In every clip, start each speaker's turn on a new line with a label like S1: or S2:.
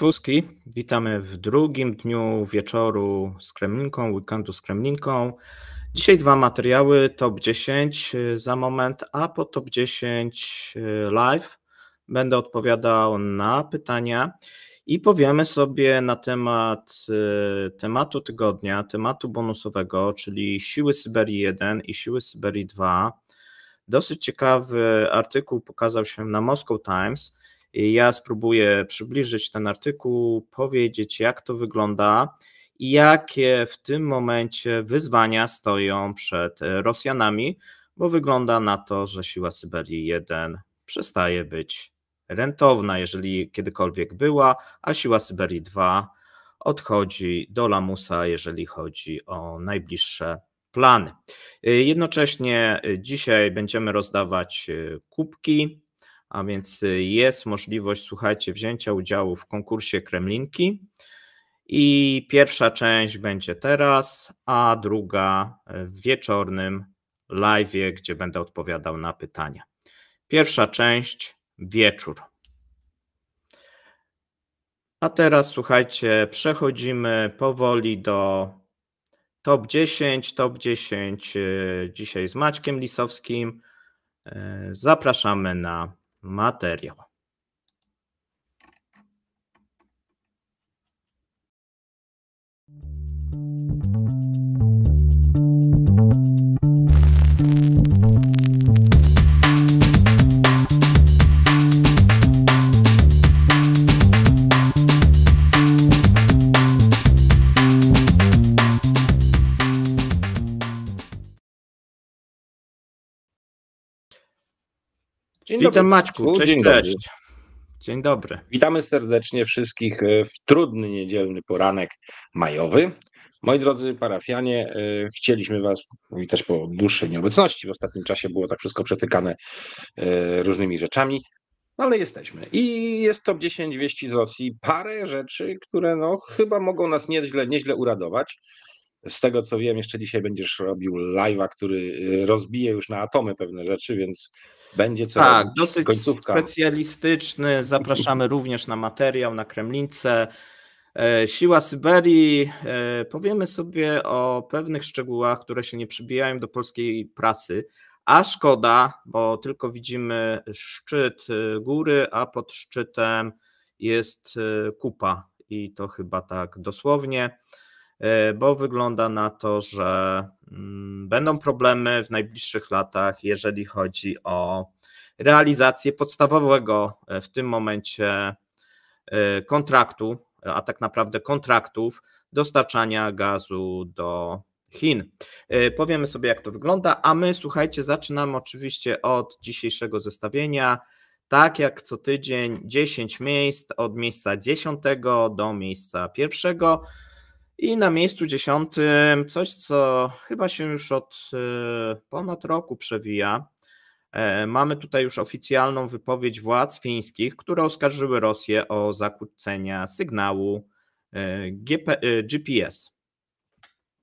S1: Suski. Witamy w drugim dniu wieczoru z Kremlinką, weekendu z Kremlinką. Dzisiaj dwa materiały, top 10 y, za moment, a po top 10 y, live będę odpowiadał na pytania i powiemy sobie na temat y, tematu tygodnia, tematu bonusowego, czyli siły Syberii 1 i siły Syberii 2. Dosyć ciekawy artykuł pokazał się na Moscow Times – ja spróbuję przybliżyć ten artykuł, powiedzieć, jak to wygląda i jakie w tym momencie wyzwania stoją przed e, Rosjanami, bo wygląda na to, że siła Syberii 1 przestaje być rentowna, jeżeli kiedykolwiek była, a siła Syberii 2 odchodzi do lamusa, jeżeli chodzi o najbliższe plany. E, jednocześnie e, dzisiaj będziemy rozdawać kubki a więc y, jest możliwość, słuchajcie, wzięcia udziału w konkursie Kremlinki. I pierwsza część będzie teraz, a druga y, w wieczornym live, gdzie będę odpowiadał na pytania. Pierwsza część wieczór. A teraz słuchajcie, przechodzimy powoli do top 10. Top 10 y, dzisiaj z Maćkiem Lisowskim. Zapraszamy na materiał. Witam dobry. Maćku, cześć, Dzień cześć.
S2: Dobry. Dzień dobry. Witamy serdecznie wszystkich e, w trudny niedzielny poranek majowy. Moi drodzy parafianie, e, chcieliśmy Was powitać po dłuższej nieobecności. W ostatnim czasie było tak wszystko przetykane e, różnymi rzeczami, ale jesteśmy. I jest top 10 wieści z Rosji. Parę rzeczy, które no, chyba mogą nas nieźle, nieźle uradować. Z tego co wiem, jeszcze dzisiaj będziesz robił live'a, który rozbije już na atomy pewne rzeczy, więc będzie co Tak, robić. dosyć Końcówka.
S1: specjalistyczny. Zapraszamy również na materiał, na Kremlince. E, siła Syberii. E, powiemy sobie o pewnych szczegółach, które się nie przybijają do polskiej prasy. A szkoda, bo tylko widzimy szczyt e, góry, a pod szczytem jest kupa. I to chyba tak dosłownie, bo wygląda na to, że Mm, będą problemy w najbliższych latach, jeżeli chodzi o realizację podstawowego e, w tym momencie e, kontraktu, a tak naprawdę kontraktów dostarczania gazu do Chin. E, powiemy sobie, jak to wygląda, a my, słuchajcie, zaczynamy oczywiście od dzisiejszego zestawienia. Tak jak co tydzień, 10 miejsc od miejsca 10 do miejsca pierwszego. I na miejscu dziesiątym coś, co chyba się już od e, ponad roku przewija. E, mamy tutaj już oficjalną wypowiedź władz fińskich, które oskarżyły Rosję o zakłócenia
S2: sygnału e, GPS.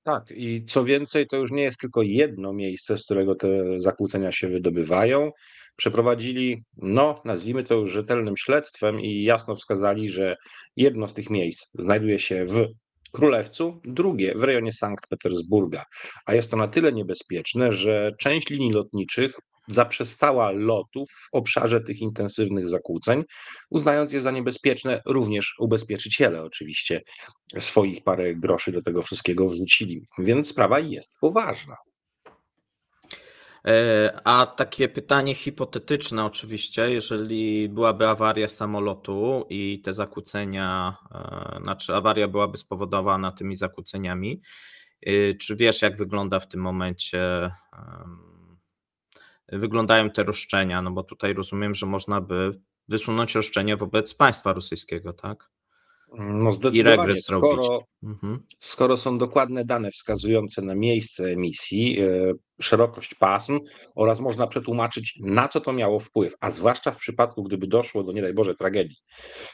S2: Tak, i co więcej, to już nie jest tylko jedno miejsce, z którego te zakłócenia się wydobywają. Przeprowadzili, no, nazwijmy to już rzetelnym śledztwem i jasno wskazali, że jedno z tych miejsc znajduje się w Królewcu, drugie w rejonie Sankt Petersburga. A jest to na tyle niebezpieczne, że część linii lotniczych zaprzestała lotów w obszarze tych intensywnych zakłóceń, uznając je za niebezpieczne, również ubezpieczyciele oczywiście swoich parę groszy do tego wszystkiego wrzucili. Więc sprawa jest poważna.
S1: E, a takie pytanie hipotetyczne, oczywiście, jeżeli byłaby awaria samolotu i te zakłócenia, e, znaczy awaria byłaby spowodowana tymi zakłóceniami, e, czy wiesz, jak wygląda w tym momencie? Wyglądają te roszczenia, no bo tutaj rozumiem, że można by wysunąć roszczenie wobec państwa rosyjskiego, tak?
S2: No zdecydowanie, I regres skoro, robić. Mhm. skoro są dokładne dane wskazujące na miejsce emisji, e, szerokość pasm oraz można przetłumaczyć, na co to miało wpływ, a zwłaszcza w przypadku, gdyby doszło do, nie daj Boże, tragedii.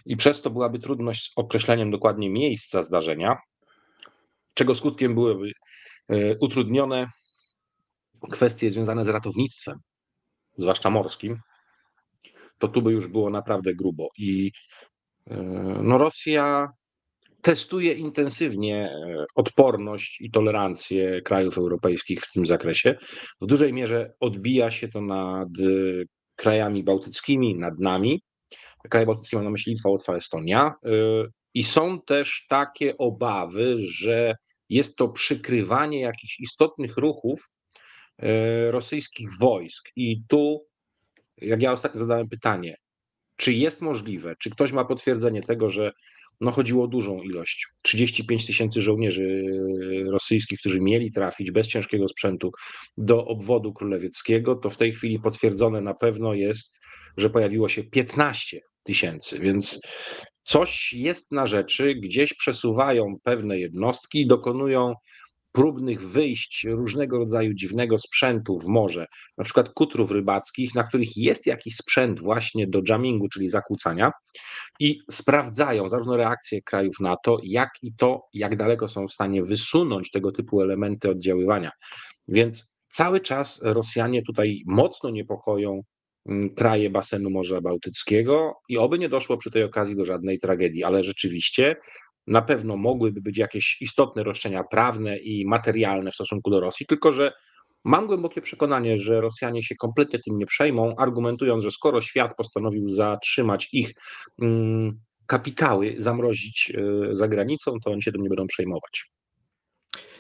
S2: I przez to byłaby trudność z określeniem dokładnie miejsca zdarzenia, czego skutkiem byłyby e, utrudnione kwestie związane z ratownictwem, zwłaszcza morskim, to tu by już było naprawdę grubo. I E, no Rosja testuje intensywnie e, odporność i tolerancję krajów europejskich w tym zakresie. W dużej mierze odbija się to nad e, krajami bałtyckimi, nad nami. Kraje bałtyckie mam na myśli Litwa, Łotwa, Estonia. I są też takie obawy, że jest to przykrywanie jakichś istotnych ruchów rosyjskich wojsk. I tu, jak ja ostatnio zadałem pytanie, czy jest możliwe, czy ktoś ma potwierdzenie tego, że no chodziło o dużą ilość. 35 tysięcy żołnierzy e, rosyjskich, którzy mieli trafić bez ciężkiego sprzętu do obwodu królewieckiego, to w tej chwili potwierdzone na pewno jest, że pojawiło się 15 tysięcy, więc coś jest na rzeczy, gdzieś przesuwają pewne jednostki, dokonują próbnych wyjść różnego rodzaju dziwnego sprzętu w morze, na przykład kutrów rybackich, na których jest jakiś sprzęt właśnie do jammingu, czyli zakłócania, i sprawdzają zarówno reakcje krajów NATO, jak i to, jak daleko są w stanie wysunąć tego typu elementy oddziaływania. Więc cały czas Rosjanie tutaj mocno niepokoją mm, kraje basenu Morza Bałtyckiego i oby nie doszło przy tej okazji do żadnej tragedii, ale rzeczywiście na pewno mogłyby być jakieś istotne roszczenia prawne i materialne w stosunku do Rosji, tylko że mam głębokie przekonanie, że Rosjanie się kompletnie tym nie przejmą, argumentując, że skoro świat postanowił zatrzymać ich mm, kapitały, zamrozić e, za granicą, to oni się tym nie będą przejmować.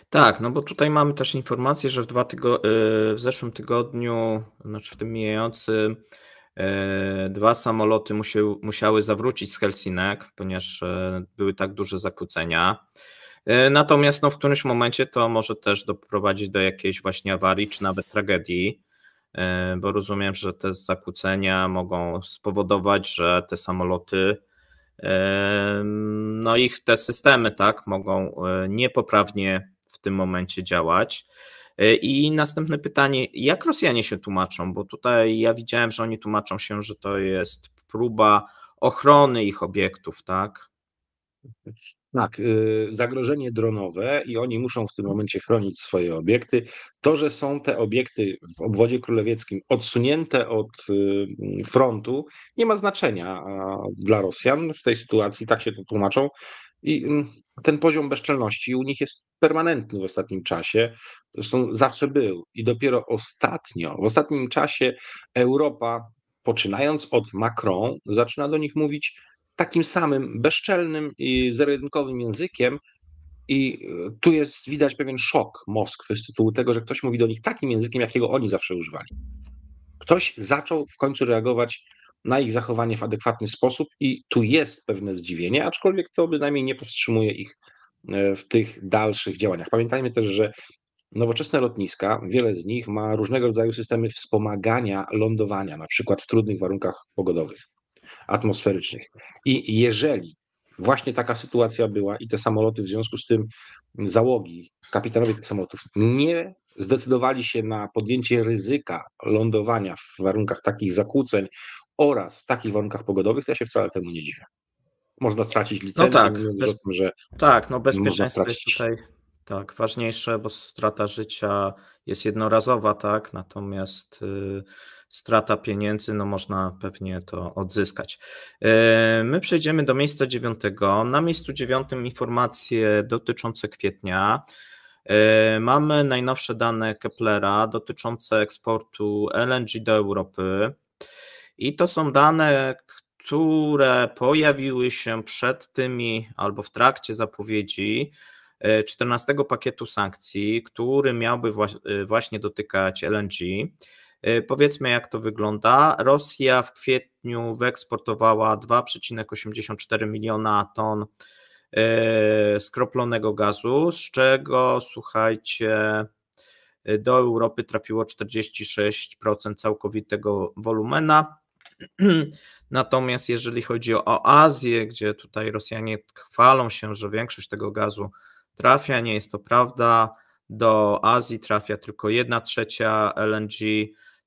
S1: Tak, no bo tutaj mamy też informację, że w, dwa tygo- e, w zeszłym tygodniu, znaczy w tym mijającym, E, dwa samoloty musiały, musiały zawrócić z Helsinek, ponieważ e, były tak duże zakłócenia. E, natomiast no, w którymś momencie to może też doprowadzić do jakiejś właśnie awarii czy nawet tragedii, bo rozumiem, że te zakłócenia mogą spowodować, że te samoloty, no ich te systemy, tak, mogą niepoprawnie w tym momencie działać. E, I następne pytanie, jak Rosjanie się tłumaczą? Bo tutaj ja widziałem, że oni tłumaczą się, że to jest próba ochrony ich obiektów, tak?
S2: Tak, y, zagrożenie dronowe i oni muszą w tym momencie chronić swoje obiekty. To, że są te obiekty w obwodzie królewieckim odsunięte od y, frontu, nie ma znaczenia dla Rosjan w tej sytuacji, tak się to tłumaczą, i mm, ten poziom bezczelności u nich jest permanentny w ostatnim czasie. Zresztą zawsze był. I dopiero ostatnio, w ostatnim czasie Europa, poczynając od Macron, zaczyna do nich mówić takim samym bezczelnym i zerojedynkowym językiem. I e, tu jest widać pewien szok Moskwy z tytułu tego, że ktoś mówi do nich takim językiem, jakiego oni zawsze używali. Ktoś zaczął w końcu reagować na ich zachowanie w adekwatny sposób i tu jest pewne zdziwienie, aczkolwiek to bynajmniej nie powstrzymuje ich e, w tych dalszych działaniach. Pamiętajmy też, że Nowoczesne lotniska, wiele z nich ma różnego rodzaju systemy wspomagania lądowania, na przykład w trudnych warunkach pogodowych, atmosferycznych. I jeżeli właśnie taka sytuacja była i te samoloty w związku z tym załogi, kapitanowie tych samolotów nie zdecydowali się na podjęcie ryzyka lądowania w warunkach takich zakłóceń, oraz w takich warunkach pogodowych, to ja się wcale temu nie dziwię. Można stracić licencję, no tak, bez... o tym, że tak, no bezpieczeństwo jest
S1: tutaj tak, ważniejsze, bo strata życia jest jednorazowa, tak, natomiast y, strata pieniędzy, no można pewnie to odzyskać. Y, my przejdziemy do miejsca dziewiątego. Na miejscu dziewiątym informacje dotyczące kwietnia. Y, mamy najnowsze dane Keplera dotyczące eksportu LNG do Europy. I to są dane, które pojawiły się przed tymi albo w trakcie zapowiedzi 14 e, pakietu sankcji, który miałby e, właśnie dotykać LNG. E, powiedzmy, jak to wygląda. Rosja w kwietniu wyeksportowała 2,84 miliona ton skroplonego gazu, z czego słuchajcie, do Europy trafiło 46% całkowitego wolumena. Natomiast jeżeli chodzi o Azję, gdzie tutaj Rosjanie chwalą się, że większość tego gazu trafia, nie jest to prawda. Do Azji trafia tylko 1 trzecia LNG,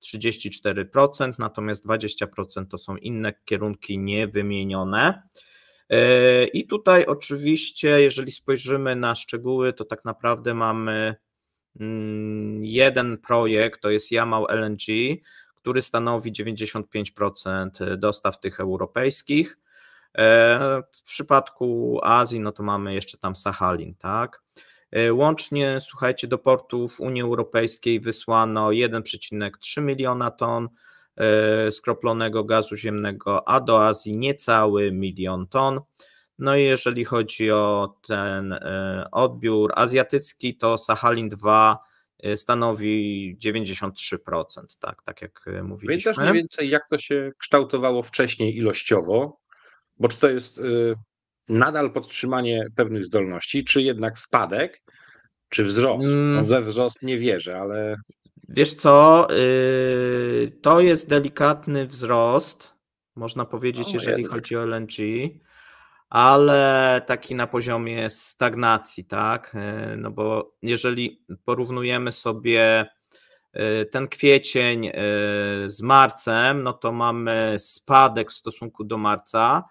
S1: 34%, natomiast 20% to są inne kierunki niewymienione. E, I tutaj oczywiście, jeżeli spojrzymy na szczegóły, to tak naprawdę mamy mm, jeden projekt, to jest Jamal LNG, który stanowi 95% e, dostaw tych europejskich. E, w przypadku Azji, no to mamy jeszcze tam Sahalin, tak? E, łącznie, słuchajcie, do portów Unii Europejskiej wysłano 1,3 miliona ton skroplonego gazu ziemnego, a do Azji niecały milion ton. No i jeżeli chodzi o ten odbiór azjatycki, to Sahalin 2 Y, stanowi 93%, tak, tak jak y, mówiliśmy. Pamiętasz mniej
S2: więcej, jak to się kształtowało wcześniej ilościowo, bo czy to jest y, nadal podtrzymanie pewnych zdolności, czy jednak spadek, czy wzrost? Mm. No, we wzrost nie wierzę, ale. Wiesz co, to jest delikatny
S1: wzrost, można powiedzieć, no, jeżeli jednak. chodzi o LNG ale taki na poziomie stagnacji, tak? E, no bo jeżeli porównujemy sobie e, ten kwiecień e, z marcem, no to mamy spadek w stosunku do marca,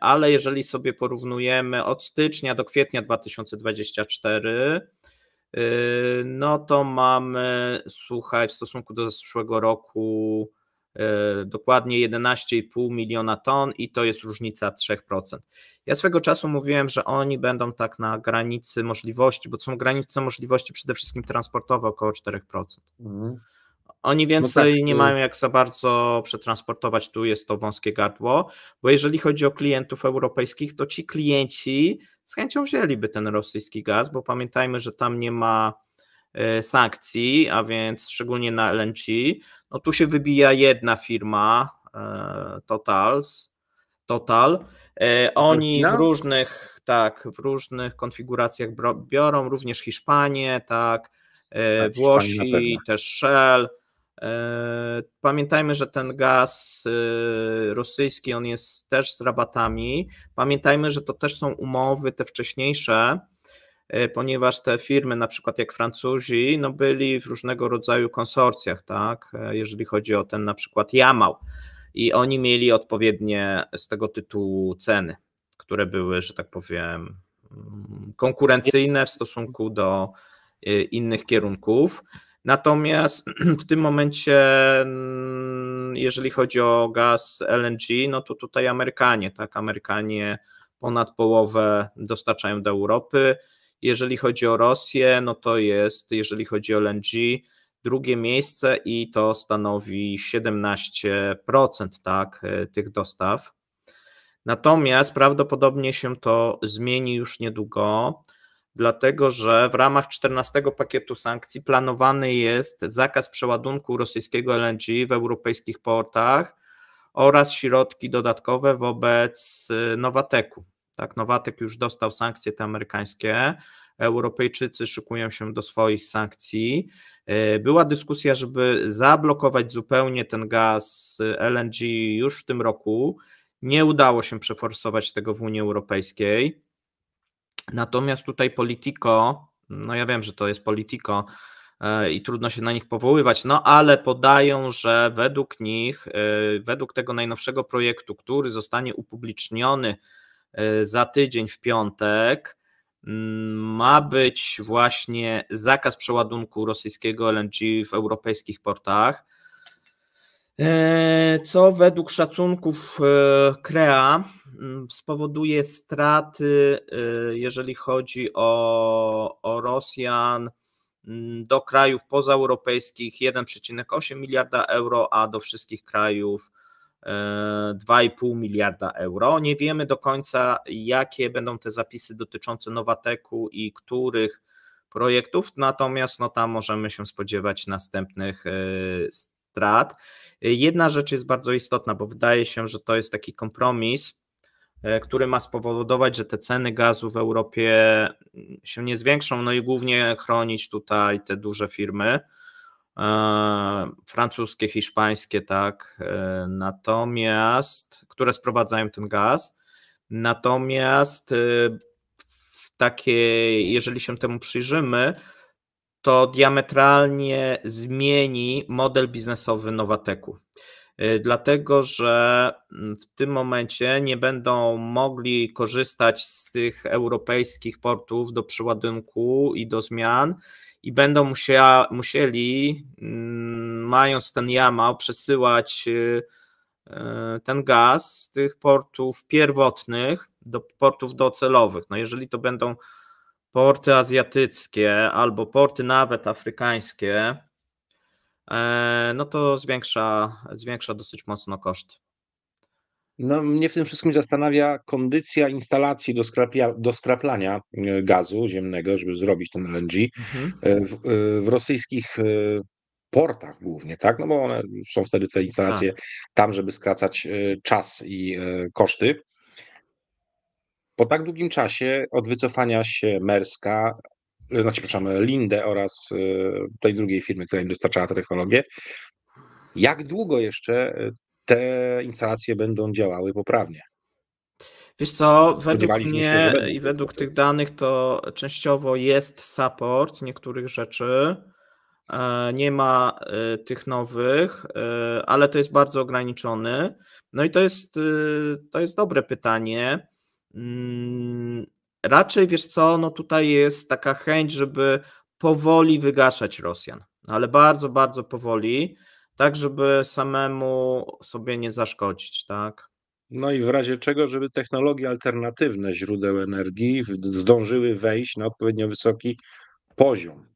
S1: ale jeżeli sobie porównujemy od stycznia do kwietnia 2024, no to mamy, słuchaj, w stosunku do zeszłego roku E, dokładnie 11,5 miliona ton i to jest różnica 3%. Ja swego czasu mówiłem, że oni będą tak na granicy możliwości, bo są granice możliwości przede wszystkim transportowe około 4%. Mhm. Oni no więcej no tak, nie y- mają jak za bardzo przetransportować, tu jest to wąskie gardło, bo jeżeli chodzi o klientów europejskich, to ci klienci z chęcią wzięliby ten rosyjski gaz, bo pamiętajmy, że tam nie ma E, sankcji, a więc szczególnie na LNG. No tu się wybija jedna firma, e, Totals, Total. E, oni w różnych, tak, w różnych konfiguracjach biorą, również Hiszpanię, tak, Włosi, też Shell. Pamiętajmy, że ten gaz rosyjski, on jest też z rabatami. Pamiętajmy, że to też są umowy te wcześniejsze, E, ponieważ te firmy, na przykład jak Francuzi, no byli w różnego rodzaju konsorcjach, tak, e, jeżeli chodzi o ten na przykład Jamał i oni mieli odpowiednie z tego tytułu ceny, które były, że tak powiem, mm, konkurencyjne w stosunku do e, innych kierunków. Natomiast w tym momencie, mm, jeżeli chodzi o gaz LNG, no to tutaj Amerykanie, tak, Amerykanie ponad połowę dostarczają do Europy. Jeżeli chodzi o Rosję, no to jest, jeżeli chodzi o LNG, drugie miejsce i to stanowi 17% tak, e, tych dostaw. Natomiast prawdopodobnie się to zmieni już niedługo, dlatego że w ramach 14 pakietu sankcji planowany jest zakaz przeładunku rosyjskiego LNG w europejskich portach oraz środki dodatkowe wobec e, Nowateku. Tak, Nowatek już dostał sankcje te amerykańskie. Europejczycy szykują się do swoich sankcji. E, była dyskusja, żeby zablokować zupełnie ten gaz LNG już w tym roku. Nie udało się przeforsować tego w Unii Europejskiej. Natomiast tutaj Politico, no ja wiem, że to jest Politico e, i trudno się na nich powoływać, no ale podają, że według nich, e, według tego najnowszego projektu, który zostanie upubliczniony E, za tydzień w piątek mm, ma być właśnie zakaz przeładunku rosyjskiego LNG w europejskich portach, e, co według szacunków CREA e, mm, spowoduje straty, jeżeli chodzi o, o Rosjan mm, do krajów pozaeuropejskich 1,8 miliarda euro, a do wszystkich krajów 2,5 miliarda euro. Nie wiemy do końca, jakie będą te zapisy dotyczące Nowateku i których projektów, natomiast no, tam możemy się spodziewać następnych e, strat. Jedna rzecz jest bardzo istotna, bo wydaje się, że to jest taki kompromis, e, który ma spowodować, że te ceny gazu w Europie mm, się nie zwiększą, no i głównie chronić tutaj te duże firmy. E, francuskie, hiszpańskie, tak, e, natomiast, które sprowadzają ten gaz, natomiast y, w takiej, jeżeli się temu przyjrzymy, to diametralnie zmieni model biznesowy Nowateku. Y, dlatego, że mm, w tym momencie nie będą mogli korzystać z tych europejskich portów do przyładunku i do zmian, i będą musieli, mm, mając ten jamał, przesyłać y, y, ten gaz z tych portów pierwotnych do portów docelowych. No jeżeli to będą porty azjatyckie albo porty nawet afrykańskie, e, no to zwiększa, zwiększa dosyć mocno koszty.
S2: No, mnie w tym wszystkim zastanawia kondycja instalacji do, skrapia, do skraplania e, gazu ziemnego, żeby zrobić ten LNG e, mhm. w, e, w, rosyjskich portach głównie, tak? No bo one są wtedy te instalacje A. Tak. tam, żeby skracać czas i koszty. Po tak długim czasie od wycofania się Merska, znaczy, przepraszam, Linde oraz tej drugiej firmy, która im dostarczała tę technologię, jak długo jeszcze te instalacje będą działały poprawnie. Wiesz co, według mnie się, i
S1: według tych danych to częściowo jest support niektórych rzeczy. E, nie ma e, tych nowych, e, ale to jest bardzo ograniczony. No i to jest, to jest dobre pytanie. Mm, raczej wiesz co, no tutaj jest taka chęć, żeby powoli wygaszać Rosjan, no ale bardzo, bardzo powoli tak, żeby samemu sobie nie zaszkodzić, tak?
S2: No i w razie czego, żeby technologie alternatywne źródeł energii zdążyły wejść na odpowiednio wysoki poziom.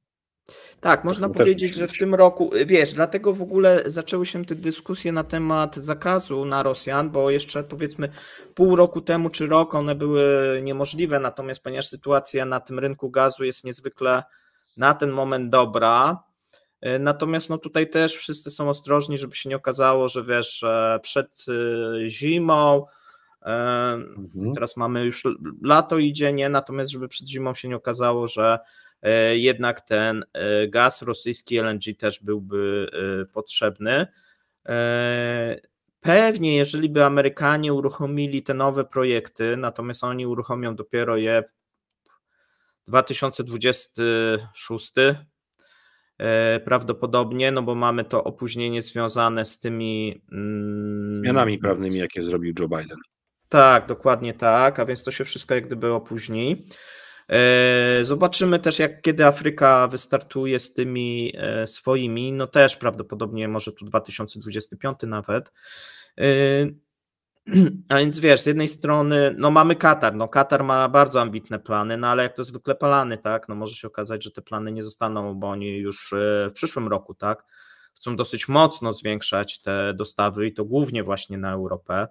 S1: Tak, można powiedzieć, że w tym roku, y, wiesz, dlatego w ogóle zaczęły się te dyskusje na temat zakazu na Rosjan, bo jeszcze powiedzmy pół roku temu czy rok one były niemożliwe, natomiast ponieważ sytuacja na tym rynku gazu jest niezwykle na ten moment dobra, E, natomiast no tutaj też wszyscy są ostrożni, żeby się nie okazało, że wiesz, przed y, zimą, e, mhm. teraz mamy już lato idzie, nie? Natomiast żeby przed zimą się nie okazało, że e, jednak ten gaz rosyjski LNG też byłby potrzebny. Pewnie, jeżeli by Amerykanie uruchomili te nowe projekty, natomiast oni uruchomią dopiero je 2026 E, prawdopodobnie, no bo mamy to opóźnienie związane z tymi
S2: mm, zmianami prawnymi, jakie zrobił Joe Biden.
S1: Tak, dokładnie tak, a więc to się wszystko jak gdyby opóźni. E, zobaczymy też, jak kiedy Afryka wystartuje z tymi e, swoimi, no też prawdopodobnie może tu 2025 nawet. A więc wiesz, z jednej strony, no mamy Katar, no Katar ma bardzo ambitne plany, no ale jak to zwykle plany, tak, no może się okazać, że te plany nie zostaną, bo oni już e, w przyszłym roku, tak, chcą dosyć mocno zwiększać te dostawy i to głównie właśnie na Europę.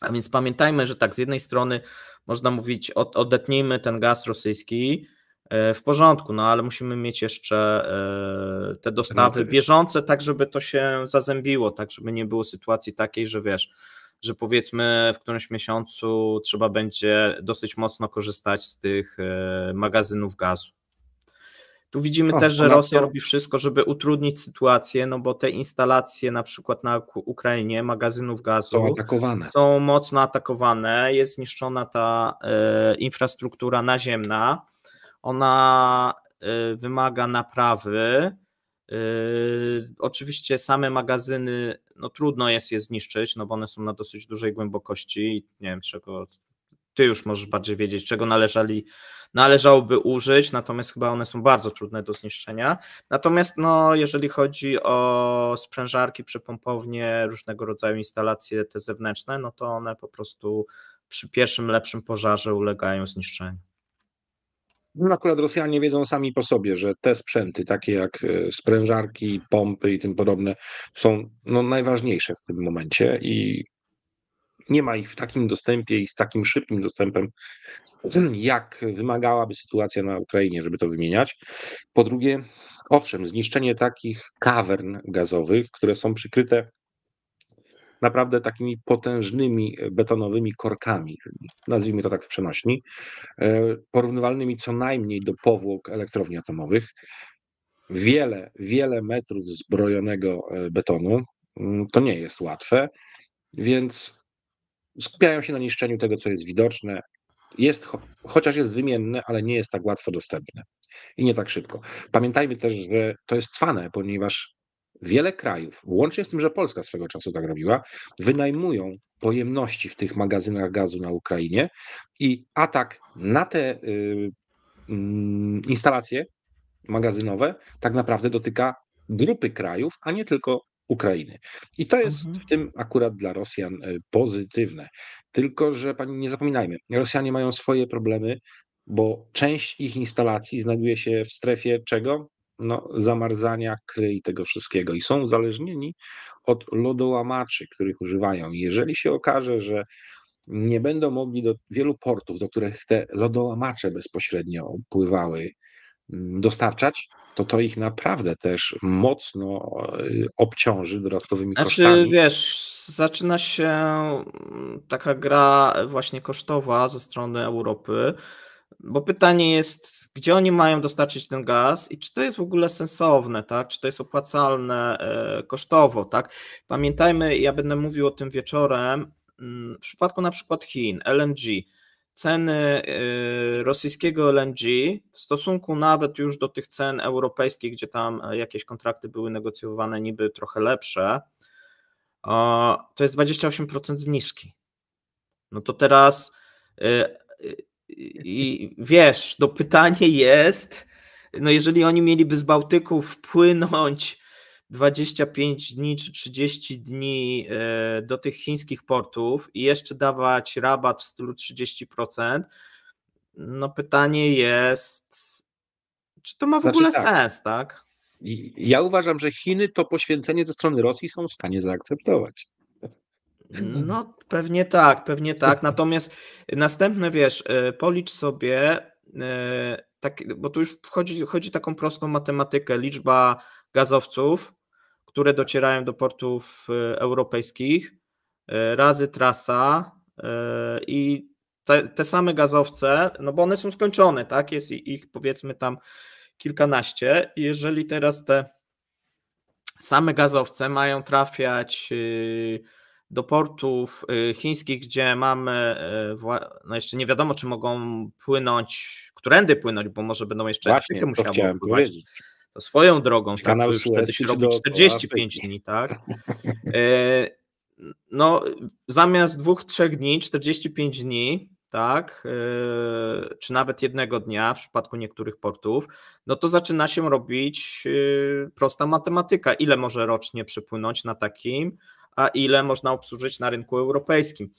S1: A więc pamiętajmy, że tak, z jednej strony można mówić, odetnijmy ten gaz rosyjski, e, w porządku, no ale musimy mieć jeszcze e, te dostawy bieżące, tak żeby to się zazębiło, tak żeby nie było sytuacji takiej, że wiesz, że powiedzmy w którymś miesiącu trzeba będzie dosyć mocno korzystać z tych e, magazynów gazu. Tu widzimy o, też, że Rosja to... robi wszystko, żeby utrudnić sytuację, no bo te instalacje na przykład na Ukrainie magazynów gazu są, atakowane. są mocno atakowane, jest zniszczona ta e, infrastruktura naziemna, ona e, wymaga naprawy, Yy, oczywiście same magazyny, no trudno jest je zniszczyć, no bo one są na dosyć dużej głębokości nie wiem czego, ty już możesz bardziej wiedzieć, czego należeli, należałoby użyć, natomiast chyba one są bardzo trudne do zniszczenia. Natomiast no, jeżeli chodzi o sprężarki, przepompownie, różnego rodzaju instalacje te zewnętrzne, no to one po prostu przy pierwszym lepszym pożarze ulegają zniszczeniu.
S2: No akurat Rosjanie wiedzą sami po sobie, że te sprzęty, takie jak e, sprężarki, pompy i tym podobne, są no, najważniejsze w tym momencie i nie ma ich w takim dostępie i z takim szybkim dostępem, jak wymagałaby sytuacja na Ukrainie, żeby to wymieniać. Po drugie, owszem, zniszczenie takich kawern gazowych, które są przykryte naprawdę takimi potężnymi e, betonowymi korkami, nazwijmy to tak w przenośni, e, porównywalnymi co najmniej do powłok elektrowni atomowych. Wiele, wiele metrów zbrojonego e, betonu mm, to nie jest łatwe, więc skupiają się na niszczeniu tego, co jest widoczne. Jest, chociaż jest wymienne, ale nie jest tak łatwo dostępne i nie tak szybko. Pamiętajmy też, że to jest cwane, ponieważ wiele krajów, łącznie z tym, że Polska swego czasu tak robiła, wynajmują pojemności w tych magazynach gazu na Ukrainie i atak na te y, mm, instalacje magazynowe tak naprawdę dotyka grupy krajów, a nie tylko Ukrainy. I to jest mhm. w tym akurat dla Rosjan y, pozytywne. Tylko, że pani nie zapominajmy, Rosjanie mają swoje problemy, bo część ich instalacji znajduje się w strefie czego? no, zamarzania i tego wszystkiego i są uzależnieni od lodołamaczy, których używają. I jeżeli się okaże, że nie będą mogli do wielu portów, do których te lodołamacze bezpośrednio pływały, mm, dostarczać, to to ich naprawdę też mocno e, obciąży dodatkowymi znaczy, kosztami.
S1: Wiesz, zaczyna się mm, taka gra właśnie kosztowa ze strony Europy, bo pytanie jest, gdzie oni mają dostarczyć ten gaz i czy to jest w ogóle sensowne, tak? Czy to jest opłacalne e, kosztowo, tak? Pamiętajmy, ja będę mówił o tym wieczorem, mm, w przypadku na przykład Chin, LNG, ceny e, rosyjskiego LNG w stosunku nawet już do tych cen europejskich, gdzie tam e, jakieś kontrakty były negocjowane niby trochę lepsze, to jest 28% zniżki. No to teraz i wiesz, to no pytanie jest, no jeżeli oni mieliby z Bałtyku wpłynąć 25 dni czy 30 dni e, do tych chińskich portów i jeszcze dawać rabat w stylu 30%,
S2: no pytanie jest, czy
S1: to ma w znaczy, ogóle tak. sens,
S2: tak? Ja uważam, że Chiny to poświęcenie ze strony Rosji są w stanie zaakceptować. Mhm.
S1: No, pewnie tak, pewnie tak. Natomiast następne, wiesz, e, policz sobie, e, tak, bo tu już chodzi, chodzi taką prostą matematykę, liczba gazowców, które docierają do portów e, europejskich, razy trasa i te, te same gazowce, no bo one są skończone, tak? Jest ich powiedzmy tam kilkanaście. Jeżeli teraz te same gazowce mają trafiać. Yy, do portów y, chińskich, gdzie mamy, y, no jeszcze nie wiadomo, czy mogą płynąć, którędy płynąć, bo może będą jeszcze Właśnie, Afrykę musiały To swoją drogą, tak, to już wtedy się robi 45 dni, tak? Y, no, zamiast dwóch, trzech dni, 45 dni, tak, czy nawet jednego dnia w przypadku niektórych portów, no to zaczyna się robić prosta matematyka, ile może rocznie przypłynąć na takim, a ile można obsłużyć na rynku europejskim.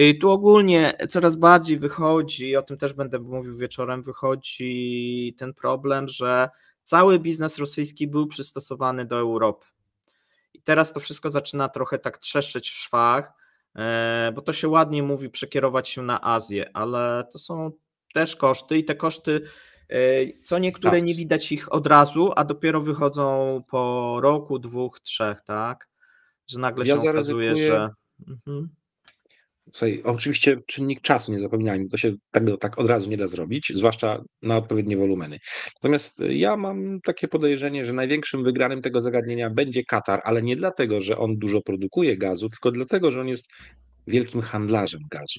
S1: Y, tu ogólnie coraz bardziej wychodzi, o tym też będę mówił wieczorem, wychodzi ten problem, że cały biznes rosyjski był przystosowany do Europy. I teraz to wszystko zaczyna trochę tak trzeszczeć w szwach, e, bo to się ładnie mówi przekierować się na Azję, ale to są też koszty i te koszty, e, co niektóre nie widać ich od razu, a dopiero wychodzą po roku, dwóch, trzech, tak? że nagle ja się zaryzykuję... okazuje, że... Mhm.
S2: Słuchaj, oczywiście czynnik czasu, nie zapominajmy, to się tak, tak od razu nie da zrobić, zwłaszcza na odpowiednie wolumeny. Natomiast e, ja mam takie podejrzenie, że największym wygranym tego zagadnienia będzie Katar, ale nie dlatego, że on dużo produkuje gazu, tylko dlatego, że on jest wielkim handlarzem gazu.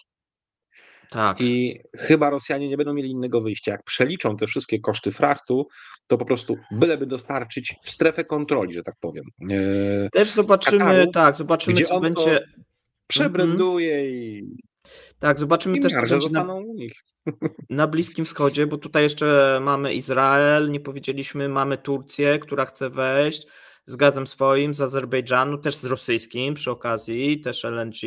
S2: Tak. I chyba Rosjanie nie będą mieli innego wyjścia. Jak przeliczą te wszystkie koszty frachtu, to po prostu byleby dostarczyć w strefę kontroli, że tak powiem. E, też zobaczymy, Kataru, tak, zobaczymy, co będzie. Przebranduje mm -hmm. i tak, zobaczymy też, co będzie na,
S1: na, Bliskim Wschodzie, bo tutaj jeszcze mamy Izrael, nie powiedzieliśmy, mamy Turcję, która chce wejść z gazem swoim, z Azerbejdżanu, też z rosyjskim przy okazji, też LNG.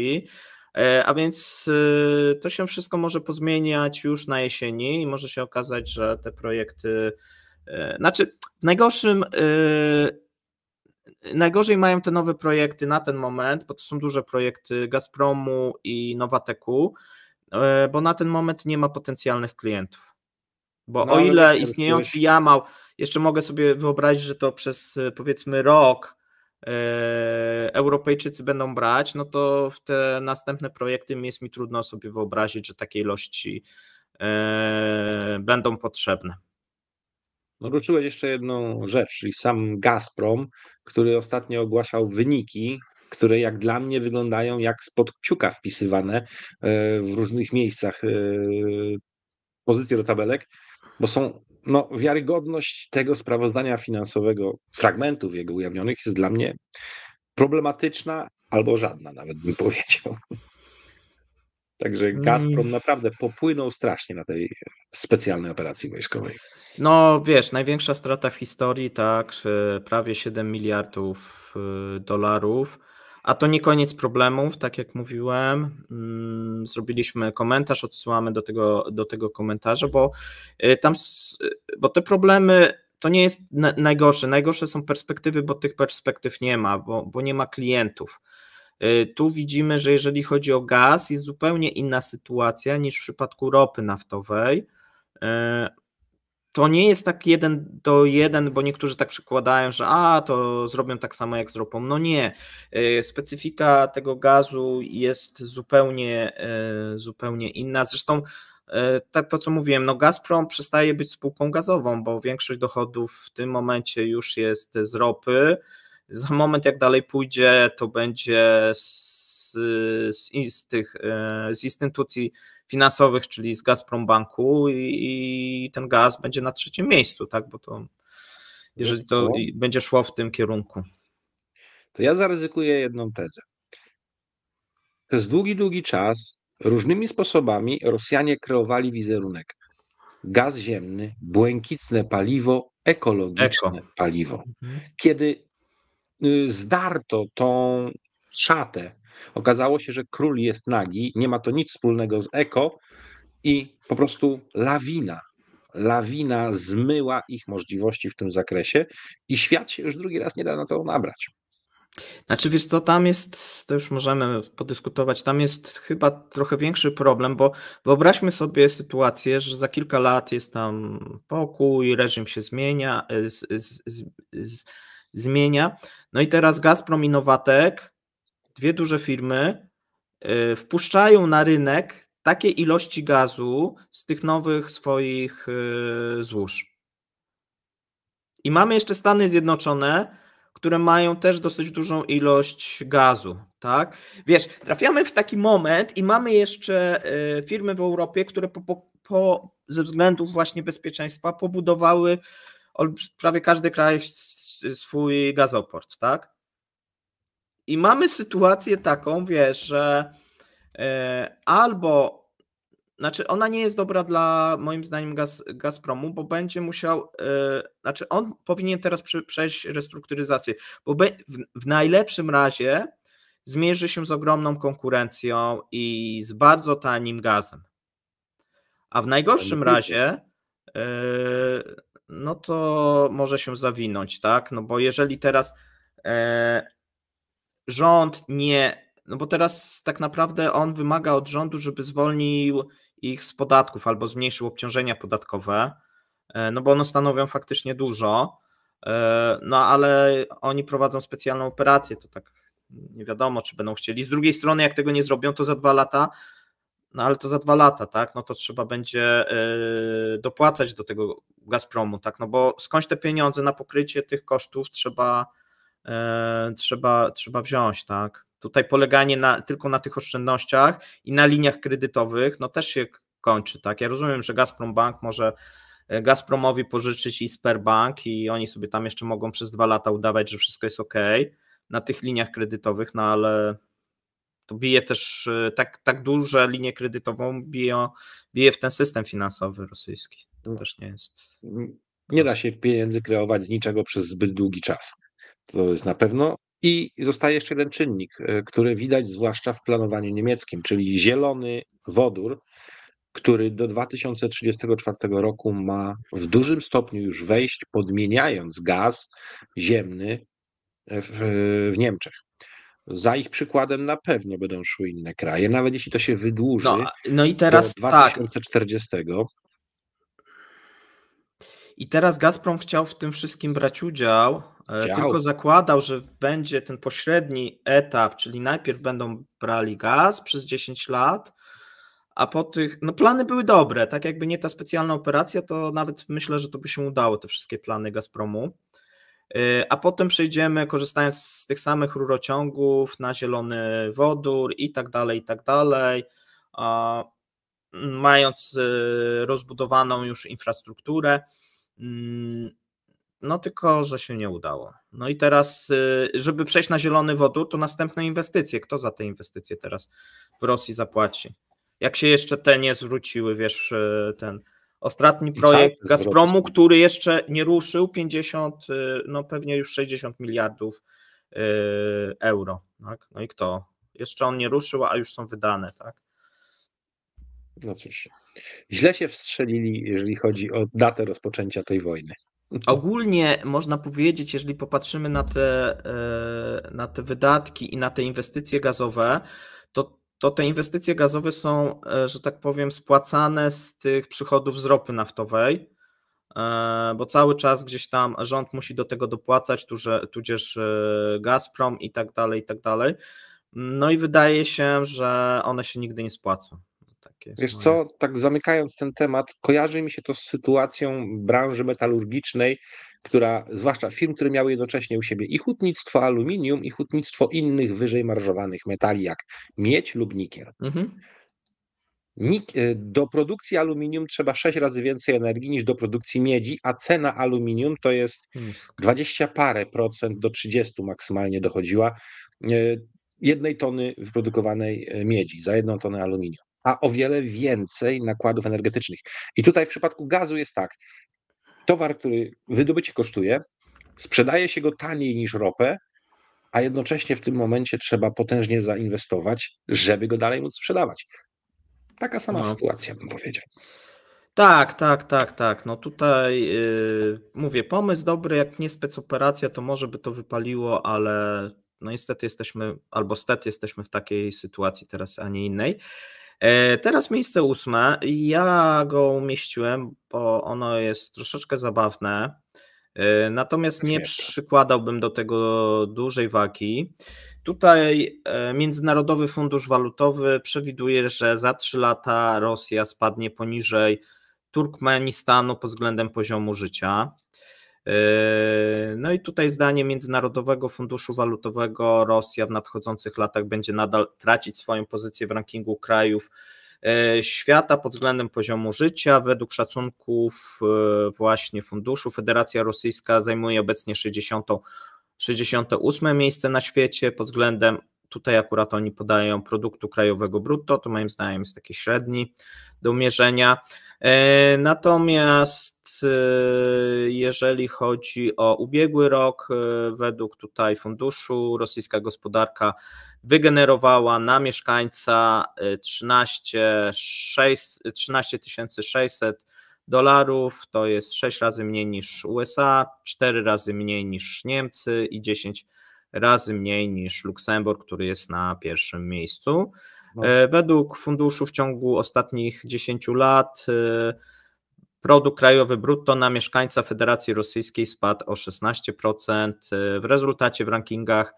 S1: E, a więc y, to się wszystko może pozmieniać już na jesieni i może się okazać, że te projekty, y, znaczy w najgorszym, y, najgorzej mają te nowe projekty na ten moment, bo to są duże projekty Gazpromu i Nowateku, e, bo na ten moment nie ma potencjalnych klientów. Bo no, o ile istniejący Jamał, jeszcze mogę sobie wyobrazić, że to przez powiedzmy rok, E, Europejczycy będą brać, no to w te następne projekty jest mi trudno sobie wyobrazić, że takiej ilości e, będą potrzebne.
S2: No, ruszyłeś jeszcze jedną rzecz, czyli sam Gazprom, który ostatnio ogłaszał wyniki, które jak dla mnie wyglądają jak spod kciuka wpisywane e, w różnych miejscach pozycje do tabelek, bo są no, wiarygodność tego sprawozdania finansowego, fragmentów jego ujawnionych jest dla mnie problematyczna albo żadna, nawet bym powiedział. Także mm. Gazprom naprawdę popłynął strasznie na tej specjalnej operacji wojskowej.
S1: No wiesz, największa strata w historii, tak, prawie 7 miliardów y, dolarów. A to nie koniec problemów, tak jak mówiłem. Mm, zrobiliśmy komentarz, odsyłamy do tego, do tego komentarza, bo y, tam, y, bo te problemy to nie jest najgorsze. Najgorsze są perspektywy, bo tych perspektyw nie ma, bo, bo nie ma klientów. Y, tu widzimy, że jeżeli chodzi o gaz, jest zupełnie inna sytuacja niż w przypadku ropy naftowej to nie jest tak jeden do jeden, bo niektórzy tak przykładają, że a to zrobią tak samo jak z ropą. No nie. E, specyfika tego gazu jest zupełnie, e, zupełnie inna. Zresztą e, tak to co mówiłem, no Gazprom przestaje być spółką gazową, bo większość dochodów w tym momencie już jest z ropy. Za moment jak dalej pójdzie, to będzie z, z, z tych z instytucji finansowych, czyli z Gazprom Banku i ten gaz będzie na trzecim miejscu, tak? Bo to
S2: jeżeli to będzie szło w tym kierunku. To ja zaryzykuję jedną tezę. Przez długi, długi czas różnymi sposobami Rosjanie kreowali wizerunek. Gaz ziemny, błękitne paliwo, ekologiczne Eko. paliwo. Mhm. Kiedy y, zdarto tą szatę Okazało się, że król jest nagi, nie ma to nic wspólnego z eko i po prostu lawina, lawina zmyła ich możliwości w tym zakresie i świat się już drugi raz nie da na to nabrać. Znaczy, wiesz co, tam
S1: jest, to już możemy podyskutować, tam jest chyba trochę większy problem, bo wyobraźmy sobie sytuację, że za kilka lat jest tam pokój, reżim się zmienia, z, z, z, zmienia. No i teraz Gazprom i Nowatek dwie duże firmy y, wpuszczają na rynek takie ilości gazu z tych nowych swoich y, złóż. I mamy jeszcze Stany Zjednoczone, które mają też dosyć dużą ilość gazu, tak? Wiesz, trafiamy w taki moment i mamy jeszcze y, firmy w Europie, które po, po, ze względów właśnie bezpieczeństwa pobudowały prawie każdy kraj swój gazoport, tak? I mamy sytuację taką, wiesz, że e, albo znaczy, ona nie jest dobra dla moim zdaniem Gaz, Gazpromu, bo będzie musiał, e, znaczy, on powinien teraz przejść restrukturyzację, bo w, najlepszym razie zmierzy się z ogromną konkurencją i z bardzo tanim gazem. A w najgorszym razie, e, no to może się zawinąć, tak? No bo jeżeli teraz rząd nie. No bo teraz tak naprawdę on wymaga od rządu, żeby zwolnił ich z podatków albo zmniejszył obciążenia podatkowe, e, no bo one stanowią faktycznie dużo. E, no ale oni prowadzą specjalną operację, to tak nie wiadomo, czy będą chcieli. Z drugiej strony, jak tego nie zrobią, to za dwa lata, no ale to za dwa lata, tak? No to trzeba będzie e, dopłacać do tego Gazpromu, tak? No bo skądś te pieniądze na pokrycie tych kosztów trzeba E, trzeba, trzeba wziąć, tak? Tutaj poleganie na, tylko na tych oszczędnościach i na liniach kredytowych, no też się kończy, tak? Ja rozumiem, że Gazprom Bank może e, Gazpromowi pożyczyć i Sperbank i oni sobie tam jeszcze mogą przez dwa lata udawać, że wszystko jest ok na tych liniach kredytowych, no ale to bije też e, tak, tak duże linię kredytową bije, bije w ten system finansowy rosyjski. To no. też nie jest.
S2: Nie da się pieniędzy kreować z niczego przez zbyt długi czas. To jest na pewno. I zostaje jeszcze jeden czynnik, e, który widać zwłaszcza w planowaniu niemieckim, czyli zielony wodór, który do 2034 roku ma w dużym stopniu już wejść, podmieniając gaz ziemny e, w, e, w Niemczech. Za ich przykładem na pewno będą szły inne kraje, nawet jeśli to się wydłuży. No,
S1: no i teraz do
S2: 2040. Tak.
S1: I teraz Gazprom chciał w tym wszystkim brać udział, Dział. E, tylko zakładał, że będzie ten pośredni etap, czyli najpierw będą brali gaz przez 10 lat, a po tych, no plany były dobre, tak jakby nie ta specjalna operacja, to nawet myślę, że to by się udało, te wszystkie plany Gazpromu. E, a potem przejdziemy, korzystając z tych samych rurociągów, na zielony wodór i tak dalej, i tak dalej, mając e, rozbudowaną już infrastrukturę. Mm, no tylko, że się nie udało. No i teraz, y, żeby przejść na zielony wodór, to następne inwestycje. Kto za te inwestycje teraz w Rosji zapłaci? Jak się jeszcze te nie zwróciły, wiesz, y, ten ostatni projekt Gazpromu, zwrócić. który jeszcze nie ruszył, 50, y, no pewnie już 60 miliardów euro. Tak? No i kto? Jeszcze on nie ruszył, a już są wydane, tak?
S2: No cóż, źle się wstrzelili, jeżeli chodzi o datę rozpoczęcia tej wojny.
S1: Ogólnie można powiedzieć, jeżeli popatrzymy na te, e, na te wydatki i na te inwestycje gazowe, to, to te inwestycje gazowe są, e, że tak powiem, spłacane z tych przychodów z ropy naftowej, e, bo cały czas gdzieś tam rząd musi do tego dopłacać, tudzież Gazprom i tak dalej, i tak dalej. No i wydaje się, że one się nigdy nie spłacą.
S2: Takie Wiesz co, tak zamykając ten temat, kojarzy mi się to z sytuacją branży metalurgicznej, która, zwłaszcza firm, które miały jednocześnie u siebie i hutnictwo aluminium, i hutnictwo innych wyżej marżowanych metali, jak miedź lub nikiel. Mhm. E, do produkcji aluminium trzeba 6 razy więcej energii niż do produkcji miedzi, a cena aluminium to jest 20 parę procent do 30 maksymalnie dochodziła e, jednej tony wyprodukowanej e, miedzi za jedną tonę aluminium a o wiele więcej nakładów energetycznych. I tutaj w przypadku gazu jest tak. Towar, który wydobycie kosztuje, sprzedaje się go taniej niż ropę, a jednocześnie w tym momencie trzeba potężnie zainwestować, żeby go dalej móc sprzedawać. Taka sama no. sytuacja, bym powiedział.
S1: Tak, tak, tak, tak. No tutaj yy, mówię, pomysł dobry, jak nie specoperacja, to może by to wypaliło, ale no niestety jesteśmy, albo stety jesteśmy w takiej sytuacji teraz, a nie innej. E, teraz miejsce ósme. Ja go umieściłem, bo ono jest troszeczkę zabawne. E, natomiast nie przykładałbym do tego dużej wagi. Tutaj e, Międzynarodowy Fundusz Walutowy przewiduje, że za 3 lata Rosja spadnie poniżej Turkmenistanu pod względem poziomu życia. Yy, no i tutaj zdanie Międzynarodowego Funduszu Walutowego Rosja w nadchodzących latach będzie nadal tracić swoją pozycję w rankingu krajów yy, świata pod względem poziomu życia. Według szacunków yy, właśnie funduszu Federacja Rosyjska zajmuje obecnie 60, 68 miejsce na świecie pod względem tutaj akurat oni podają produktu krajowego brutto, to moim zdaniem jest taki średni do mierzenia. E, natomiast e, jeżeli chodzi o ubiegły rok, e, według tutaj funduszu, rosyjska gospodarka wygenerowała na mieszkańca 13 600, 13 dolarów, to jest 6 razy mniej niż USA, 4 razy mniej niż Niemcy i 10 razy mniej niż Luksemburg, który jest na pierwszym miejscu. No. E, według funduszu w ciągu ostatnich 10 lat e, produkt krajowy brutto na mieszkańca Federacji Rosyjskiej spadł o 16%. E, w rezultacie w rankingach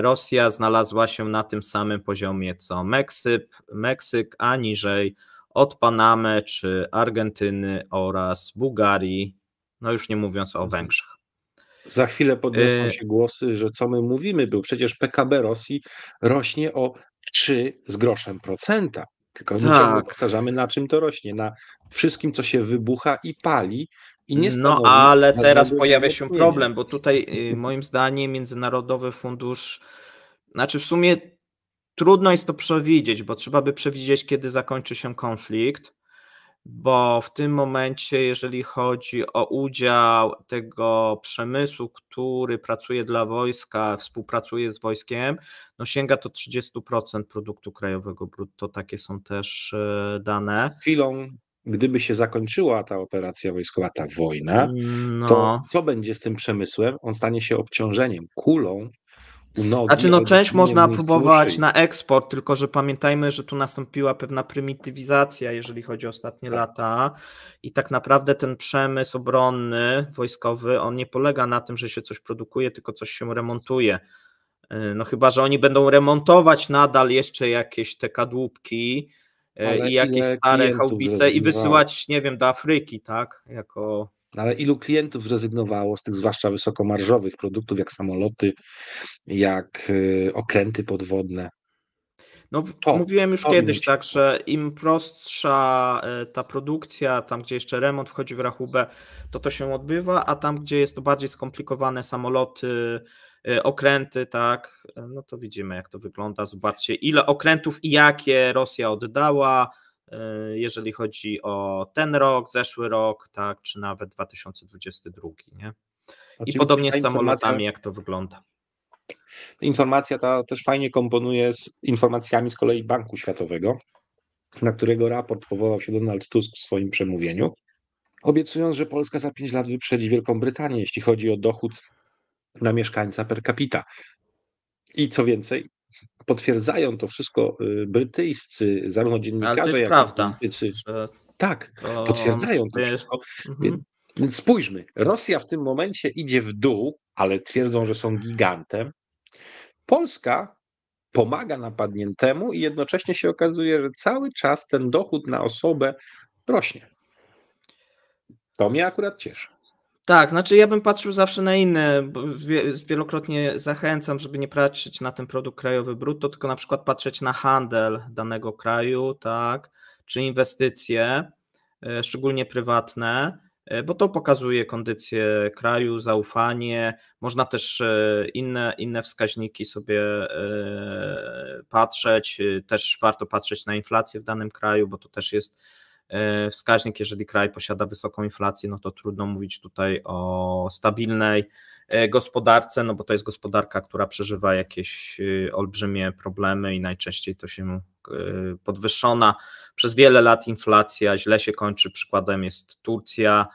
S1: Rosja znalazła się na tym samym poziomie co Meksyk, Meksyk a niżej od Panamy czy Argentyny oraz Bułgarii, no już nie mówiąc o Węgrzech.
S2: Za chwilę podniosą się głosy, że co my mówimy, był przecież PKB Rosji rośnie o 3 z groszem procenta. Tylko tak. powtarzamy, na czym to rośnie. Na wszystkim, co się wybucha i pali. I nie no ale teraz pojawia się problem,
S1: bo tutaj y, moim zdaniem Międzynarodowy Fundusz, znaczy w sumie trudno jest to przewidzieć, bo trzeba by przewidzieć, kiedy zakończy się konflikt bo w tym momencie, jeżeli chodzi o udział tego przemysłu, który pracuje dla wojska, współpracuje z wojskiem, no sięga to 30% produktu krajowego brutto. Takie są też e, dane. Z chwilą,
S2: gdyby się zakończyła ta operacja wojskowa, ta wojna, mm, no. to co będzie z tym przemysłem? On stanie się obciążeniem, kulą no, znaczy, no część można próbować dłużej.
S1: na eksport, tylko że pamiętajmy, że tu nastąpiła pewna prymitywizacja, jeżeli chodzi o ostatnie tak. lata i tak naprawdę ten przemysł obronny, wojskowy, on nie polega na tym, że się coś produkuje, tylko coś się remontuje. Y, no chyba, że oni będą remontować nadal jeszcze jakieś te kadłubki y, Ale i jakieś stare chałbice i wysyłać, nie wiem, do Afryki, tak?
S2: Jako no, ale ilu klientów zrezygnowało z tych zwłaszcza wysokomarżowych produktów, jak samoloty, jak y, okręty podwodne?
S1: No, to, mówiłem już to kiedyś, mieć. tak, że im prostsza e, ta produkcja, tam gdzie jeszcze remont wchodzi w rachubę, to to się odbywa, a tam gdzie jest to bardziej skomplikowane samoloty, e, okręty, tak, e, no to widzimy jak to wygląda. Zobaczcie, ile okrętów i jakie Rosja oddała, E, jeżeli chodzi o ten rok, zeszły rok, tak, czy nawet 2022. Nie?
S2: I podobnie z samolotami, jak
S1: to wygląda.
S2: Informacja ta też fajnie komponuje z informacjami z kolei Banku Światowego, na którego raport powołał się Donald Tusk w swoim przemówieniu, obiecując, że Polska za 5 lat wyprzedzi Wielką Brytanię, jeśli chodzi o dochód na mieszkańca per capita. I co więcej, potwierdzają to wszystko y, brytyjscy, zarówno dziennikarze, jak i politycy. Tak, to... potwierdzają to wszystko. Mhm. Więc spójrzmy, Rosja w tym momencie idzie w dół, ale twierdzą, że są gigantem. Polska pomaga napadniętemu i jednocześnie się okazuje, że cały czas ten dochód na osobę rośnie. To mnie akurat cieszy. Tak, znaczy ja bym patrzył
S1: zawsze na inne. Wielokrotnie zachęcam, żeby nie patrzeć na ten produkt krajowy brutto, tylko na przykład patrzeć na handel danego kraju, tak, czy inwestycje, e, szczególnie prywatne, e, bo to pokazuje kondycję kraju, zaufanie. Można też e, inne, inne wskaźniki sobie patrzeć. Też warto patrzeć na inflację w danym kraju, bo to też jest E, wskaźnik. Jeżeli kraj posiada wysoką inflację, no to trudno mówić tutaj o stabilnej e, gospodarce, no bo to jest gospodarka, która przeżywa jakieś e, olbrzymie problemy i najczęściej to się podwyższona przez wiele lat inflacja źle się kończy. Przykładem jest Turcja.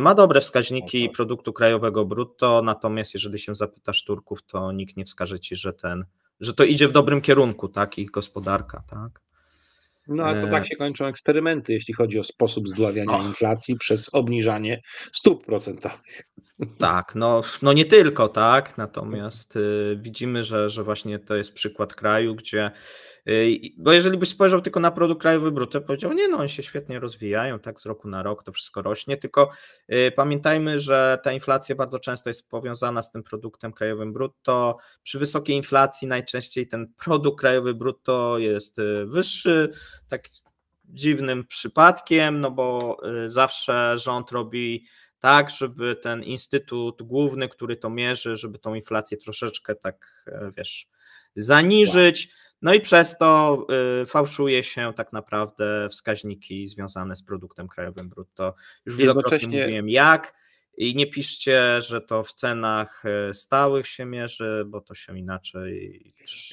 S1: Ma dobre wskaźniki tak. produktu krajowego brutto, natomiast jeżeli się zapytasz Turków, to nikt nie wskaże ci, że ten, że to idzie w dobrym kierunku, tak, ich gospodarka, tak.
S2: No a to tak e. się kończą eksperymenty, jeśli chodzi o sposób zdławiania inflacji przez obniżanie stóp procentowych. Tak, no,
S1: no nie tylko, tak. Mhm. Natomiast y, widzimy, że, że właśnie to jest przykład kraju, gdzie Y, bo jeżeli byś spojrzał tylko na produkt krajowy brutto, powiedział, nie no, oni się świetnie rozwijają, tak z roku na rok to wszystko rośnie, tylko y, pamiętajmy, że ta inflacja bardzo często jest powiązana z tym produktem krajowym brutto. Przy wysokiej inflacji najczęściej ten produkt krajowy brutto jest y, wyższy, tak dziwnym przypadkiem, no bo zawsze rząd robi tak, żeby ten instytut główny, który to mierzy, żeby tą inflację troszeczkę tak, e, wiesz, zaniżyć. No i przez to y, fałszuje się tak naprawdę wskaźniki związane z produktem krajowym brutto. Już wielokrotnie mówiłem jak i nie piszcie, że to w cenach y, stałych się mierzy, bo to się inaczej.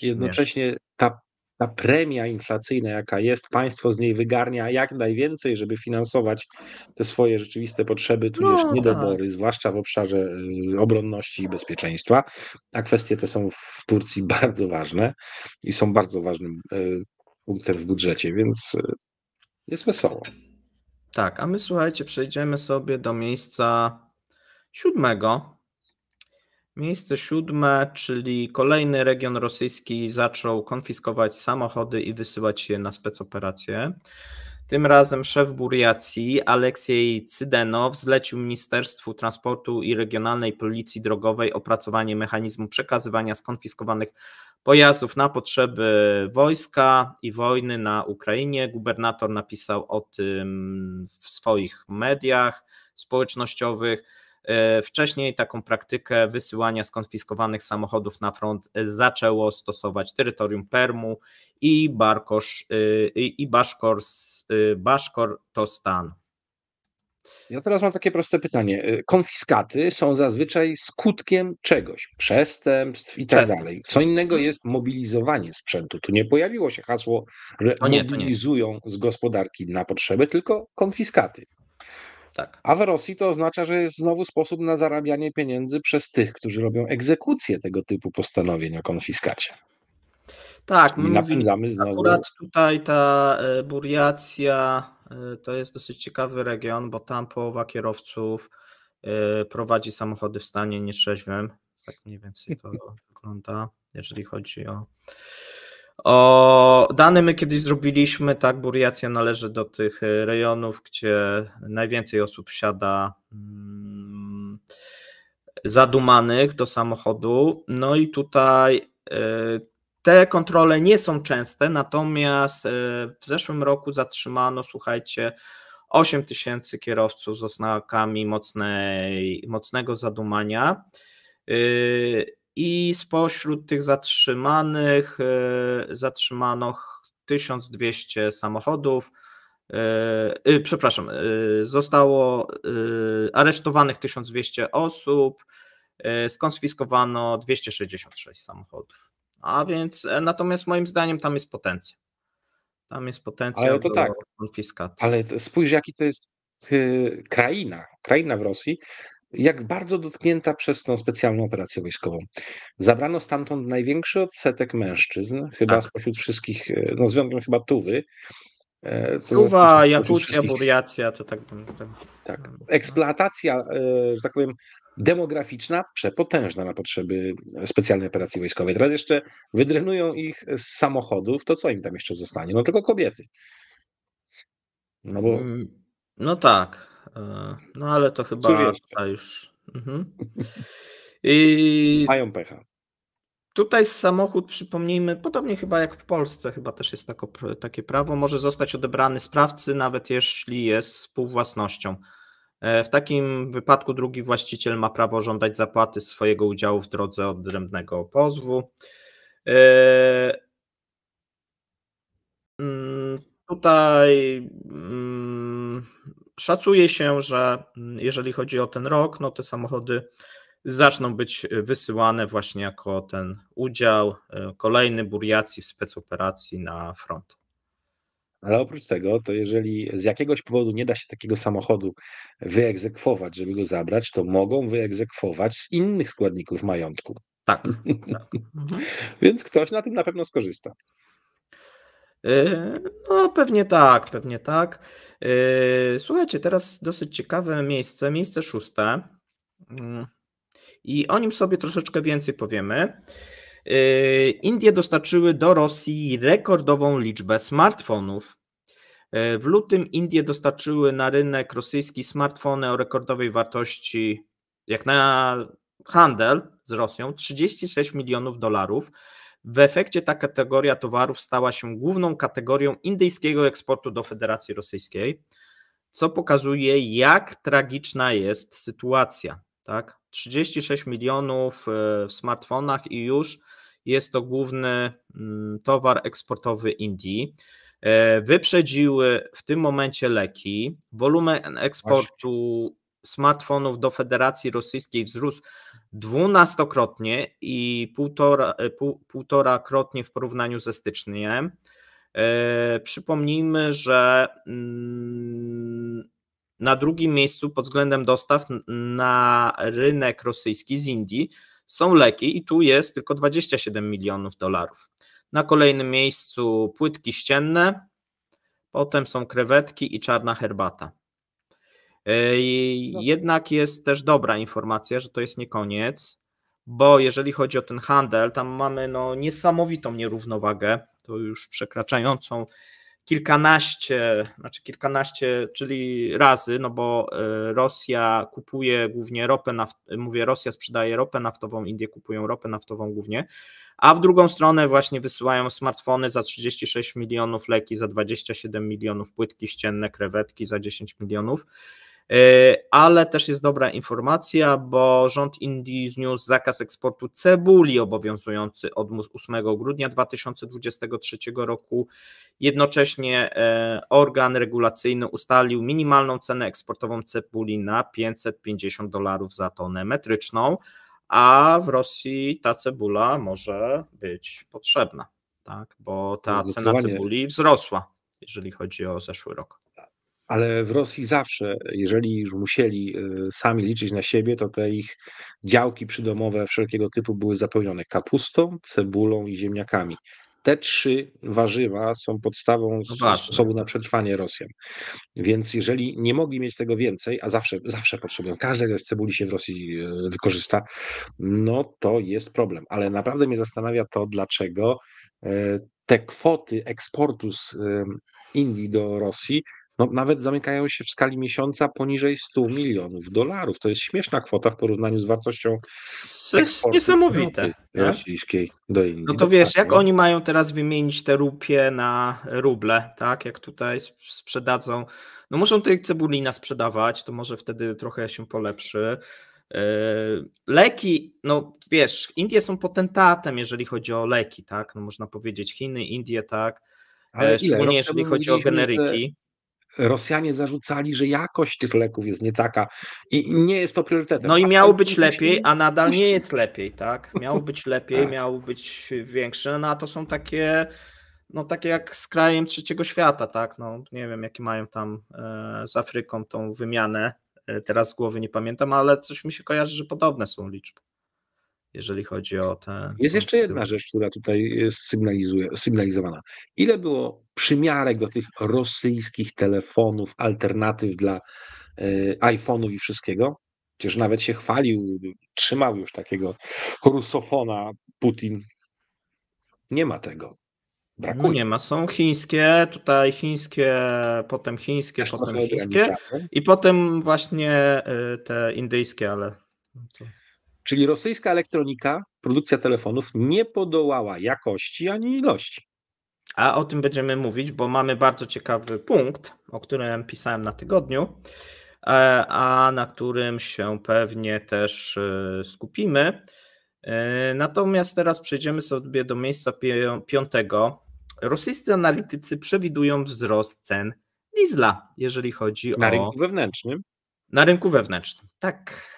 S1: Jednocześnie
S2: mierzy. ta ta premia inflacyjna, jaka jest, państwo z niej wygarnia jak najwięcej, żeby finansować te swoje rzeczywiste potrzeby, tudzież no, niedobory, tak. zwłaszcza w obszarze y, obronności i bezpieczeństwa. A kwestie te są w Turcji bardzo ważne i są bardzo ważnym y, punktem w budżecie, więc y, jest wesoło.
S1: Tak, a my słuchajcie, przejdziemy sobie do miejsca siódmego, Miejsce siódme, czyli kolejny region rosyjski zaczął konfiskować samochody i wysyłać je na specoperacje. Tym razem szef Buriacji, Aleksiej Cydenow, zlecił Ministerstwu Transportu i Regionalnej Policji Drogowej opracowanie mechanizmu przekazywania skonfiskowanych pojazdów na potrzeby wojska i wojny na Ukrainie. Gubernator napisał o tym w swoich mediach społecznościowych. E, wcześniej taką praktykę wysyłania skonfiskowanych samochodów na front zaczęło stosować terytorium Permu i, Barkosz, y, i Baszkor, y,
S2: Ja teraz mam takie proste pytanie. Y, konfiskaty są zazwyczaj skutkiem czegoś, przestępstw i tak dalej. Co innego mhm. jest mobilizowanie sprzętu. Tu nie pojawiło się hasło, że nie, mobilizują z gospodarki na potrzeby, tylko konfiskaty. Tak. A w Rosji to oznacza, że jest znowu sposób na zarabianie pieniędzy przez tych, którzy robią egzekucję tego typu postanowień o konfiskacie. Tak, my napędzamy znowu. Akurat
S1: tutaj ta e, Buriacja e, to jest dosyć ciekawy region, bo tam połowa kierowców e, prowadzi samochody w stanie nietrzeźwym. Tak mniej więcej to wygląda, jeżeli chodzi o o dane my kiedyś zrobiliśmy, tak, Buriacja należy do tych e, rejonów, gdzie najwięcej osób siada mm, zadumanych do samochodu. No i tutaj e, te kontrole nie są częste, natomiast e, w zeszłym roku zatrzymano, słuchajcie, 8 tysięcy kierowców z oznakami mocnej, mocnego zadumania i spośród tych zatrzymanych e, zatrzymano 1200 samochodów. E, y, przepraszam, e, zostało aresztowanych 1200 osób, skonfiskowano 266 samochodów. A więc natomiast moim zdaniem tam jest potencjał. Tam jest potencjał ale to do tak.
S2: konfiskaty. Ale spójrz, jaki to jest y, kraina, kraina w Rosji, jak bardzo dotknięta przez tą specjalną operację wojskową. Zabrano stamtąd największy odsetek mężczyzn, chyba tak. spośród wszystkich, e, no z wyjątkiem chyba Tuwy. E, Tuwa, znaczy Jakucja, Burjacja, to tak bym... Tak. tak. No. Eksploatacja, e, że tak powiem, demograficzna przepotężna na potrzeby specjalnej operacji wojskowej. Teraz jeszcze wydrenują ich z samochodów, to co im tam jeszcze zostanie? No tylko kobiety. No bo... Mm, no tak. E, no ale to chyba a już.
S1: Mhm. I mają pecha. Tutaj samochód, przypomnijmy, podobnie chyba jak w Polsce, chyba też jest tako, takie prawo, może zostać odebrany sprawcy, nawet jeśli jest współwłasnością. E, w takim wypadku drugi właściciel ma prawo żądać zapłaty swojego udziału w drodze odrębnego pozwu. E, mm, tutaj mm, Szacuje się, że mm, jeżeli chodzi o ten rok, no te samochody zaczną być e, wysyłane właśnie jako ten udział e, kolejny buriacji w specoperacji na front.
S2: Ale oprócz tego, to jeżeli z jakiegoś powodu nie da się takiego samochodu wyegzekwować, żeby go zabrać, to mogą wyegzekwować z innych składników majątku. Tak. tak. Mhm. Więc ktoś na tym na pewno skorzysta. Yy, no, pewnie tak, pewnie tak.
S1: Yy, słuchajcie, teraz dosyć ciekawe miejsce, miejsce szóste. Mm, I o nim sobie troszeczkę więcej powiemy. Yy, Indie dostarczyły do Rosji rekordową liczbę smartfonów. W lutym Indie dostarczyły na rynek rosyjski smartfony o rekordowej wartości, jak na handel z Rosją, 36 milionów dolarów w efekcie ta kategoria towarów stała się główną kategorią indyjskiego eksportu do Federacji Rosyjskiej, co pokazuje, jak tragiczna jest sytuacja. Tak? 36 milionów e, w smartfonach i już jest to główny mm, towar eksportowy Indii. E, wyprzedziły w tym momencie leki. Wolumen eksportu Właśnie. smartfonów do Federacji Rosyjskiej wzrósł dwunastokrotnie i półtora, e, pół, krotnie w porównaniu ze styczniem. E, przypomnijmy, że mm, na drugim miejscu pod względem dostaw na rynek rosyjski z Indii są leki i tu jest tylko 27 milionów dolarów. Na kolejnym miejscu płytki ścienne, potem są krewetki i czarna herbata. E, jednak jest też dobra informacja, że to jest nie koniec, bo jeżeli chodzi o ten handel, tam mamy no niesamowitą nierównowagę, to już przekraczającą kilkanaście, znaczy kilkanaście, czyli razy, no bo e, Rosja kupuje głównie ropę, naftową, mówię Rosja sprzedaje ropę naftową, Indie kupują ropę naftową głównie, a w drugą stronę właśnie wysyłają smartfony za 36 milionów, leki za 27 milionów, płytki ścienne, krewetki za 10 milionów. E, ale też jest dobra informacja, bo rząd Indii zniósł zakaz eksportu cebuli obowiązujący od 8 grudnia 2023 roku. Jednocześnie e, organ regulacyjny ustalił minimalną cenę eksportową cebuli na 550 dolarów za tonę metryczną, a w Rosji ta cebula może być potrzebna, tak? bo ta cena cebuli wzrosła, jeżeli chodzi o zeszły rok
S2: ale w Rosji zawsze, jeżeli już musieli y, sami liczyć na siebie, to te ich działki przydomowe wszelkiego typu były zapełnione kapustą, cebulą i ziemniakami. Te trzy warzywa są podstawą no sposobu na przetrwanie Rosjan. Więc jeżeli nie mogli mieć tego więcej, a zawsze, zawsze potrzebują, każda z cebuli się w Rosji y, wykorzysta, no to jest problem. Ale naprawdę mnie zastanawia to, dlaczego e, te kwoty eksportu z y, Indii do Rosji no, nawet zamykają się w skali miesiąca poniżej 100 milionów dolarów. To jest śmieszna kwota w porównaniu z wartością to jest niesamowite. rosyjskiej do Indii. No to wiesz, jak oni mają teraz
S1: wymienić te rupie na ruble, tak? Jak tutaj sprzedadzą. No muszą tej cebulina sprzedawać, to może wtedy trochę się polepszy. Yy, leki, no wiesz, Indie są potentatem, jeżeli chodzi o leki, tak? No można powiedzieć Chiny, Indie, tak? Ale e, Szczególnie ile? jeżeli chodzi o generyki. Te
S2: Rosjanie zarzucali, że jakość tych leków jest nie taka i nie jest to priorytetem. No i tak, miało tak, być lepiej,
S1: a nadal nie jest lepiej, tak? Miało być lepiej, tak. miało być większe, no a to są takie no takie jak z krajem trzeciego świata, tak, no nie wiem jakie mają tam e, z Afryką tą wymianę, e, teraz z głowy nie pamiętam, ale coś mi się kojarzy, że podobne są
S2: liczby jeżeli chodzi o te. Jest jeszcze jedna rzecz, która tutaj jest sygnalizowana. Ile było przymiarek do tych rosyjskich telefonów, alternatyw dla e, iPhone'ów i wszystkiego. Przecież nawet się chwalił, trzymał już takiego rusofona Putin. Nie ma tego.
S1: Brakuje. No nie ma, są chińskie, tutaj chińskie, potem chińskie, Aż potem chińskie
S2: i potem właśnie e, te indyjskie, ale... Czyli rosyjska elektronika, produkcja telefonów nie podołała jakości ani ilości.
S1: A o tym będziemy mówić, bo mamy bardzo ciekawy punkt, o którym pisałem na tygodniu, e, a na którym się pewnie też e, skupimy. E, natomiast teraz przejdziemy sobie do miejsca piątego. Rosyjscy analitycy przewidują wzrost cen diesla, jeżeli chodzi na o. Na rynku wewnętrznym. Na rynku wewnętrznym, tak.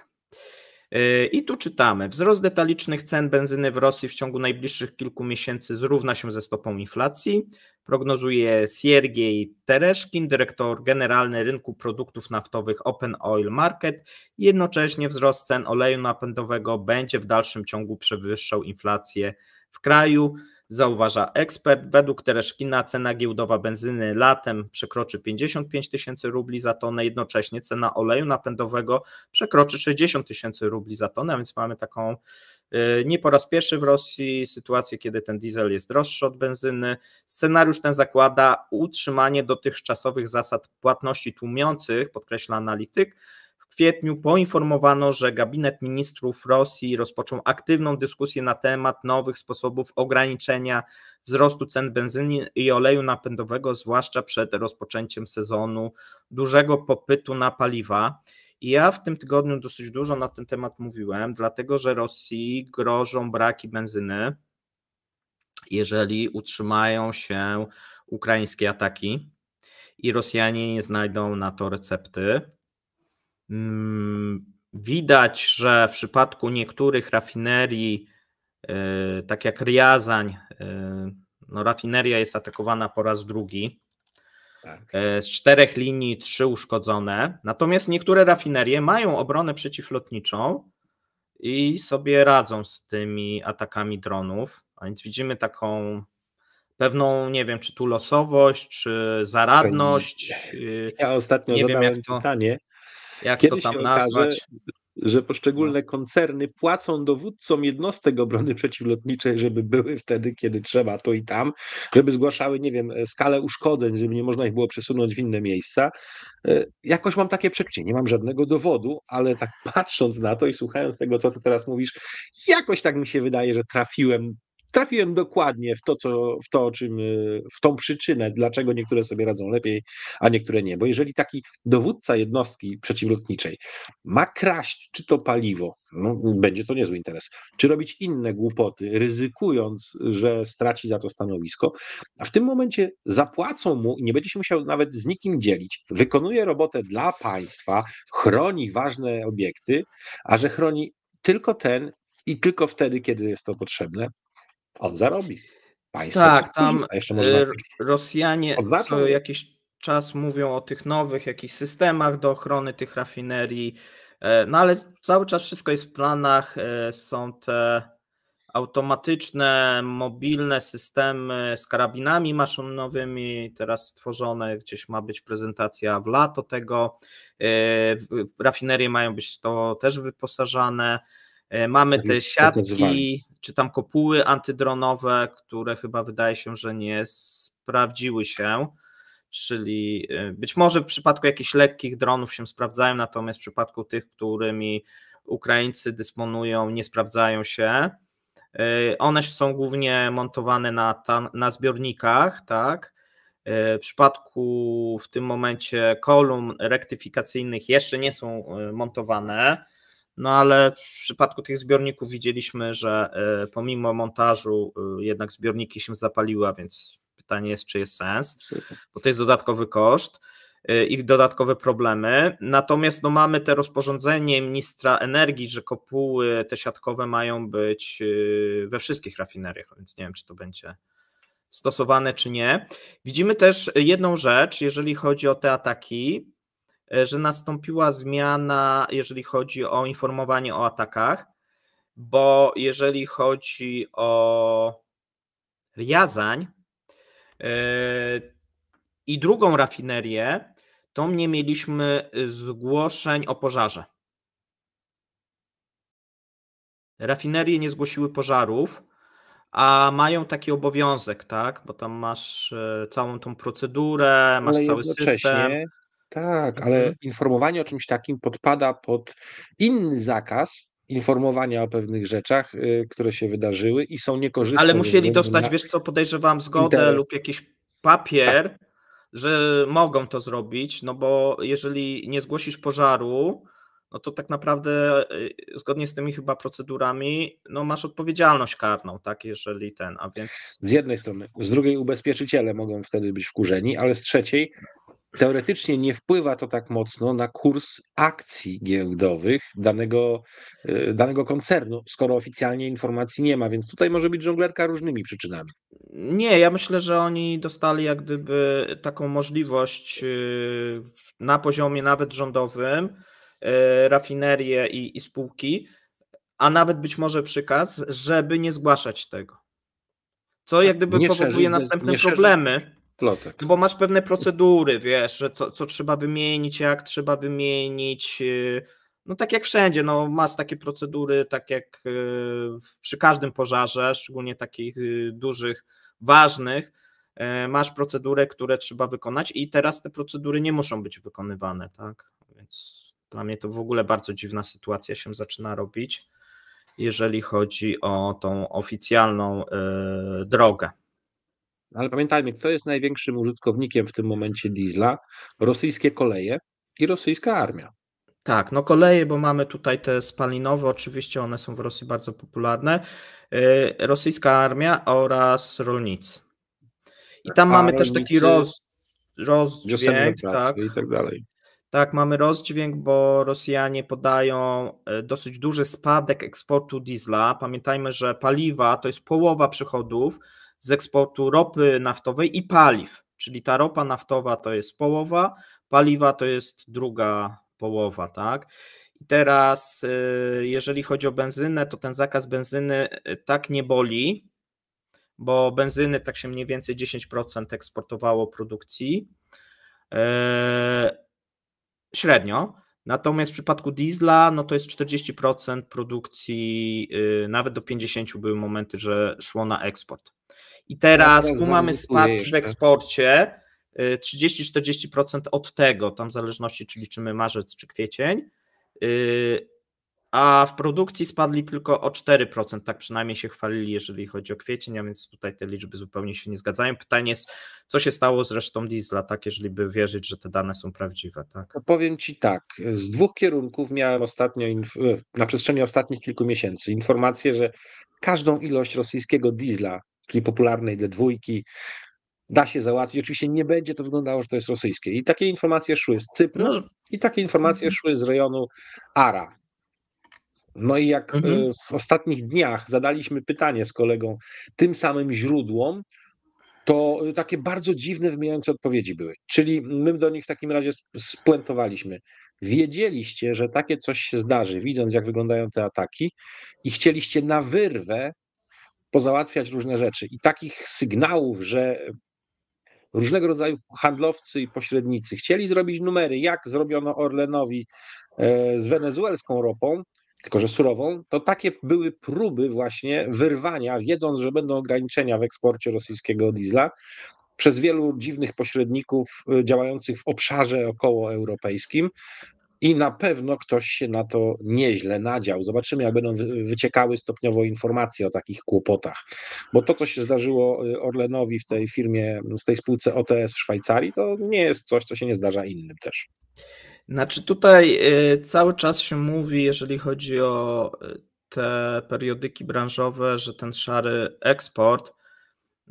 S1: I tu czytamy: Wzrost detalicznych cen benzyny w Rosji w ciągu najbliższych kilku miesięcy zrówna się ze stopą inflacji, prognozuje Siergiej Tereszkin, dyrektor generalny rynku produktów naftowych Open Oil Market. Jednocześnie wzrost cen oleju napędowego będzie w dalszym ciągu przewyższał inflację w kraju zauważa ekspert. Według Tereszkina cena giełdowa benzyny latem przekroczy 55 tysięcy rubli za tonę, jednocześnie cena oleju napędowego przekroczy 60 tysięcy rubli za tonę, a więc mamy taką y, nie po raz pierwszy w Rosji sytuację, kiedy ten diesel jest droższy od benzyny. Scenariusz ten zakłada utrzymanie dotychczasowych zasad płatności tłumiących, podkreśla analityk, kwietniu poinformowano, że gabinet ministrów Rosji rozpoczął aktywną dyskusję na temat nowych sposobów ograniczenia wzrostu cen benzyny i oleju napędowego, zwłaszcza przed rozpoczęciem sezonu dużego popytu na paliwa. I ja w tym tygodniu dosyć dużo na ten temat mówiłem, dlatego że Rosji grożą braki benzyny, jeżeli utrzymają się ukraińskie ataki i Rosjanie nie znajdą na to recepty. Mm, widać, że w przypadku niektórych rafinerii, e, tak jak Riazań, e, no rafineria jest atakowana po raz drugi. Tak. E, z czterech linii trzy uszkodzone. Natomiast niektóre rafinerie mają obronę przeciwlotniczą i sobie radzą z tymi atakami dronów. A więc widzimy taką pewną, nie wiem, czy tu losowość, czy zaradność. Y, ja ostatnio nie wiem, jak to...
S2: pytanie, jak Kiedy to tam nazwać? Okaże, że poszczególne no. koncerny płacą dowódcom jednostek obrony przeciwlotniczej, żeby były wtedy, kiedy trzeba, to i tam, żeby zgłaszały, nie wiem, e, skalę uszkodzeń, żeby nie można ich było przesunąć w inne miejsca. E, jakoś mam takie przeczucie, nie mam żadnego dowodu, ale tak patrząc na to i słuchając tego, co ty teraz mówisz, jakoś tak mi się wydaje, że trafiłem trafiłem dokładnie w to, co, w to, o czym, y, w tą przyczynę, dlaczego niektóre sobie radzą lepiej, a niektóre nie. Bo jeżeli taki dowódca jednostki przeciwlotniczej ma kraść czy to paliwo, no, będzie to niezły interes, czy robić inne głupoty, ryzykując, że straci za to stanowisko, a w tym momencie zapłacą mu i nie będzie się musiał nawet z nikim dzielić, wykonuje robotę dla państwa, chroni ważne obiekty, a że chroni tylko ten i tylko wtedy, kiedy jest to potrzebne, on zarobi. Państwo tak, tam jeszcze y,
S1: Rosjanie co jakiś czas mówią o tych nowych jakichś systemach do ochrony tych rafinerii, e, no ale cały czas wszystko jest w planach, e, są te automatyczne, mobilne systemy z karabinami maszynowymi, teraz stworzone, gdzieś ma być prezentacja w lato tego, e, rafinerie mają być to też wyposażane, mamy tak, te tak siatki czy tam kopuły antydronowe, które chyba wydaje się, że nie sprawdziły się, czyli y, być może w przypadku jakichś lekkich dronów się sprawdzają, natomiast w przypadku tych, którymi Ukraińcy dysponują, nie sprawdzają się. Y, one są głównie montowane na, na zbiornikach, tak? Y, w przypadku w tym momencie kolumn rektyfikacyjnych jeszcze nie są montowane. No ale w przypadku tych zbiorników widzieliśmy, że e, pomimo montażu e, jednak zbiorniki się zapaliły, a więc pytanie jest, czy jest sens, bo to jest dodatkowy koszt e, ich dodatkowe problemy. Natomiast no, mamy te rozporządzenie ministra energii, że kopuły te siatkowe mają być we wszystkich rafineriach, więc nie wiem, czy to będzie stosowane, czy nie. Widzimy też jedną rzecz, jeżeli chodzi o te ataki, E, że nastąpiła zmiana, jeżeli chodzi o informowanie o atakach, bo jeżeli chodzi o Riazań e, i drugą rafinerię, to nie mieliśmy zgłoszeń o pożarze. Rafinerie nie zgłosiły pożarów, a mają taki obowiązek, tak? Bo
S2: tam masz e, całą tą
S1: procedurę, masz cały system.
S2: Tak, ale mhm. informowanie o czymś takim podpada pod inny zakaz, informowania o pewnych rzeczach, y, które się wydarzyły i są niekorzystne. Ale musieli dostać, wiesz
S1: co, podejrzewam, zgodę interes. lub jakiś papier, tak. że mogą to zrobić, no bo jeżeli nie zgłosisz pożaru, no to tak naprawdę y, zgodnie z tymi chyba procedurami, no masz odpowiedzialność karną, tak, jeżeli ten, a więc...
S2: Z jednej strony, z drugiej ubezpieczyciele mogą wtedy być wkurzeni, ale z trzeciej teoretycznie nie wpływa to tak mocno na kurs akcji giełdowych danego, e, danego koncernu, skoro oficjalnie informacji nie ma, więc tutaj może być żonglerka różnymi przyczynami. Nie, ja
S1: myślę, że oni dostali jak gdyby taką możliwość e, na poziomie nawet rządowym, e, rafinerie i, i spółki, a nawet być może przykaz, żeby nie zgłaszać tego. Co jak gdyby nie powoduje szerzy, następne problemy. Szerzy Plotek. No bo masz pewne procedury, wiesz, że to, co trzeba wymienić, jak trzeba wymienić. Y, no tak jak wszędzie, no masz takie procedury, tak jak y, przy każdym pożarze, szczególnie takich y, dużych, ważnych, e, masz procedurę, które trzeba wykonać i teraz te procedury nie muszą być wykonywane, tak? Więc dla mnie to w ogóle bardzo dziwna sytuacja się zaczyna robić, jeżeli chodzi o tą oficjalną e, drogę.
S2: Ale pamiętajmy, kto jest największym użytkownikiem w tym momencie diesla? Rosyjskie koleje i rosyjska armia. Tak, no koleje, bo mamy tutaj te spalinowe, oczywiście one są
S1: w Rosji bardzo popularne. Y, rosyjska armia oraz rolnicy.
S2: I tam A mamy też taki roz, rozdźwięk, tak, i tak dalej.
S1: Tak, mamy rozdźwięk, bo Rosjanie podają y, dosyć duży spadek eksportu diesla. Pamiętajmy, że paliwa to jest połowa przychodów, z eksportu ropy naftowej i paliw, czyli ta ropa naftowa to jest połowa, paliwa to jest druga połowa, tak? I teraz, y, jeżeli chodzi o benzynę, to ten zakaz benzyny y, tak nie boli, bo benzyny tak się mniej więcej 10% eksportowało produkcji y, średnio. Natomiast w przypadku diesla, no to jest 40% produkcji, nawet do 50 były momenty, że szło na eksport. I teraz tu mamy spadki w eksporcie 30-40% y, od tego, tam w zależności czy liczymy marzec czy kwiecień, y, a w produkcji spadli tylko o 4%, tak przynajmniej się chwalili, jeżeli chodzi o kwiecień, a więc tutaj te liczby zupełnie się nie zgadzają. Pytanie jest, co się stało z resztą diesla, tak, jeżeli by wierzyć, że te dane są prawdziwe, tak?
S2: powiem Ci tak, z dwóch kierunków miałem ostatnio, e, na przestrzeni ostatnich kilku miesięcy informację, że każdą ilość rosyjskiego diesla, czyli popularnej d dwójki, da się załatwić. Oczywiście nie będzie to wyglądało, że to jest rosyjskie. I takie informacje szły z Cypru no. i takie informacje mhm. szły z rejonu Ara. No i jak mhm. E, w ostatnich dniach zadaliśmy pytanie z kolegą tym samym źródłom, to e, takie bardzo dziwne, wymijające odpowiedzi były. Czyli my do nich w takim razie spuentowaliśmy. Wiedzieliście, że takie coś się zdarzy, widząc jak wyglądają te ataki, i chcieliście na wyrwę pozałatwiać różne rzeczy. I takich sygnałów, że różnego rodzaju handlowcy i pośrednicy chcieli zrobić numery, jak zrobiono Orlenowi e, z wenezuelską ropą, tylko że surową, to takie były próby właśnie wyrwania, wiedząc, że będą ograniczenia w eksporcie rosyjskiego diesla, przez wielu dziwnych pośredników e, działających w obszarze okołoeuropejskim, i na pewno ktoś się na to nieźle nadział. Zobaczymy, jak będą wyciekały stopniowo informacje o takich kłopotach. Bo to, co się zdarzyło y, Orlenowi w tej firmie, z tej spółce OTS w Szwajcarii, to nie jest coś, co się nie zdarza innym też.
S1: Znaczy tutaj y, cały czas się mówi, jeżeli chodzi o y, te periodyki branżowe, że ten szary eksport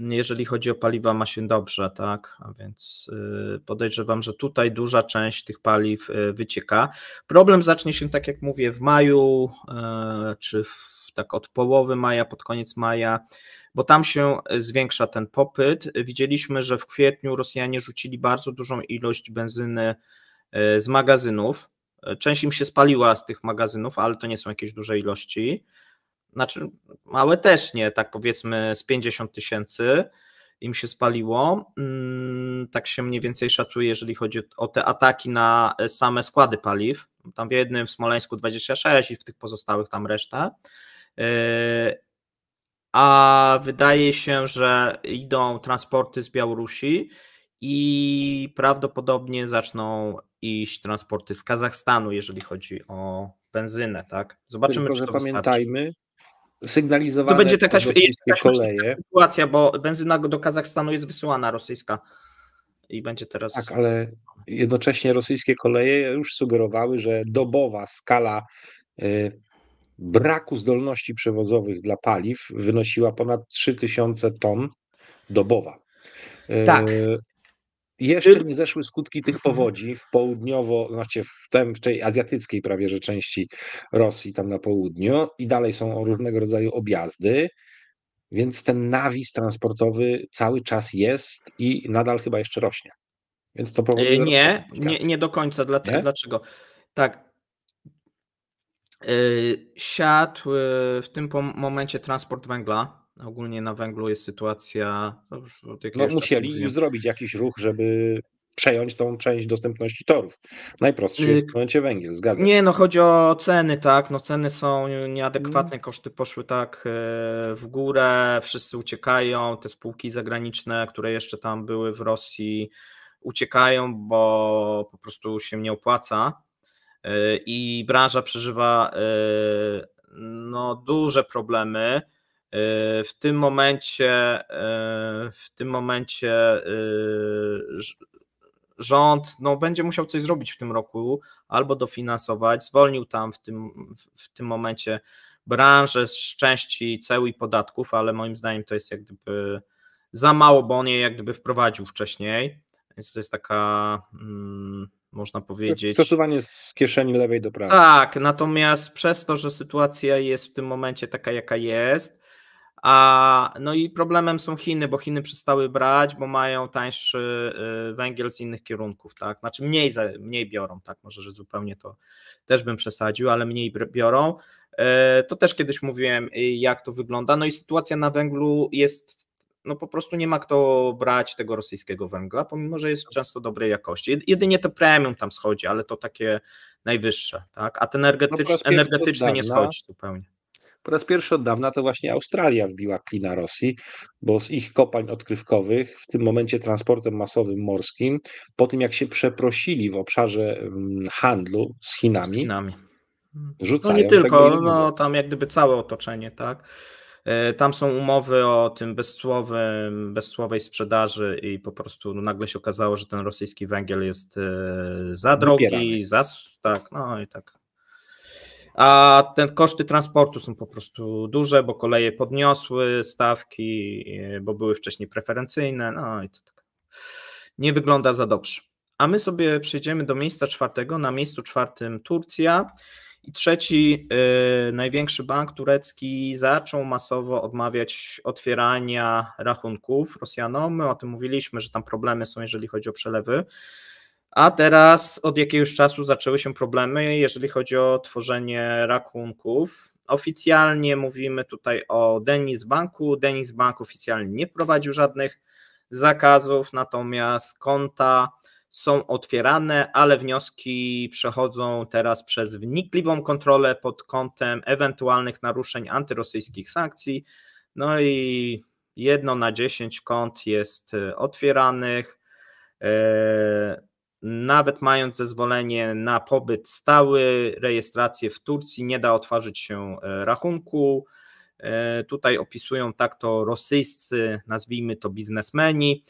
S1: jeżeli chodzi o paliwa, ma się dobrze, tak? A więc y, podejrzewam, że tutaj duża część tych paliw y, wycieka. Problem zacznie się, tak jak mówię, w maju, y, czy w, tak od połowy maja, pod koniec maja, bo tam się zwiększa ten popyt. Widzieliśmy, że w kwietniu Rosjanie rzucili bardzo dużą ilość benzyny z magazynów. Część im się spaliła z tych magazynów, ale to nie są jakieś duże ilości znaczy małe też nie, tak powiedzmy z 50 tysięcy im się spaliło. Mm, tak się mniej więcej szacuje, jeżeli chodzi o te ataki na e, same składy paliw. Tam w jednym w Smoleńsku 26 i w tych pozostałych tam reszta. E, a wydaje się, że idą transporty z Białorusi i prawdopodobnie zaczną iść transporty z Kazachstanu, jeżeli chodzi o benzynę, tak? Zobaczymy, Tylko, czy to że pamiętajmy,
S2: sygnalizowane. To będzie taka koleje.
S1: sytuacja, bo benzyna do Kazachstanu jest wysyłana rosyjska i będzie teraz. Tak,
S2: ale jednocześnie rosyjskie koleje już sugerowały, że dobowa skala y, braku zdolności przewozowych dla paliw wynosiła ponad 3000 ton dobowa. Y, tak, jeszcze nie zeszły skutki tych powodzi w południowo, znaczy w, tem, w tej azjatyckiej prawie że części Rosji, tam na południu, i dalej są różnego rodzaju objazdy, więc ten nawis transportowy cały czas jest i nadal chyba jeszcze rośnie. Więc to powoduje. Yy, nie,
S1: nie, nie do końca. Dlatego, nie? Dlaczego? Tak. Yy, siadł yy, w tym momencie transport węgla Ogólnie na węglu jest sytuacja.
S2: No, musieli zrobić jakiś ruch, żeby przejąć tą część dostępności torów. Najprostszy jest y, w momencie węgiel, się. Nie, no
S1: chodzi o ceny, tak, no ceny są nieadekwatne, mm. koszty poszły tak e, w górę, wszyscy uciekają, te spółki zagraniczne, które jeszcze tam były w Rosji, uciekają, bo po prostu się nie opłaca e, i branża przeżywa e, no duże problemy, Yy, w tym momencie, yy, w tym momencie yy, rząd no, będzie musiał coś zrobić w tym roku, albo dofinansować. Zwolnił tam w tym, w tym momencie branżę z części ceł i podatków, ale moim zdaniem to jest jak gdyby za mało, bo on je jak gdyby wprowadził wcześniej. Więc to jest taka. Mm, można powiedzieć.
S2: Stosowanie z kieszeni lewej do prawej. Tak,
S1: natomiast przez to, że sytuacja jest w tym momencie taka, jaka jest, a no i problemem są Chiny, bo Chiny przestały brać, bo mają tańszy y, węgiel z innych kierunków, tak? Znaczy mniej, mniej biorą, tak? Może, że zupełnie to też bym przesadził, ale mniej biorą. Y, to też kiedyś mówiłem, y, jak to wygląda. No i sytuacja na węglu jest no po prostu nie ma kto brać tego rosyjskiego węgla, pomimo że jest często dobrej jakości. Jedynie to premium tam schodzi, ale to takie najwyższe, tak? A ten no energetyczne energetyczny nie schodzi zupełnie.
S2: Po raz pierwszy od dawna to właśnie Australia wbiła klina Rosji, bo z ich kopalń odkrywkowych, w tym momencie transportem masowym morskim, po tym jak się przeprosili w obszarze mm, handlu z Chinami, z Chinami. No rzucają. No nie tylko, no
S1: tam jak gdyby całe otoczenie, tak. E, tam są umowy o tym bezcłowym, bezcłowej sprzedaży i po prostu no nagle się okazało, że ten rosyjski węgiel jest e, za drogi, za, tak, no i tak a te koszty transportu są po prostu duże, bo koleje podniosły stawki, bo były wcześniej preferencyjne, no i to tak nie wygląda za dobrze. A my sobie przejdziemy do miejsca czwartego, na miejscu czwartym Turcja i trzeci yy, największy bank turecki zaczął masowo odmawiać otwierania rachunków Rosjanom. My o tym mówiliśmy, że tam problemy są, jeżeli chodzi o przelewy. A teraz od jakiegoś czasu zaczęły się problemy, jeżeli chodzi o tworzenie rachunków. Oficjalnie mówimy tutaj o Denis Banku. Denis Bank oficjalnie nie wprowadził żadnych zakazów, natomiast konta są otwierane, ale wnioski przechodzą teraz przez wnikliwą kontrolę pod kątem ewentualnych naruszeń antyrosyjskich sankcji. No i jedno na dziesięć kont jest otwieranych. E, nawet mając zezwolenie na pobyt stały, rejestrację w Turcji, nie da otworzyć się e, rachunku. E, tutaj opisują tak to rosyjscy, nazwijmy to biznesmeni.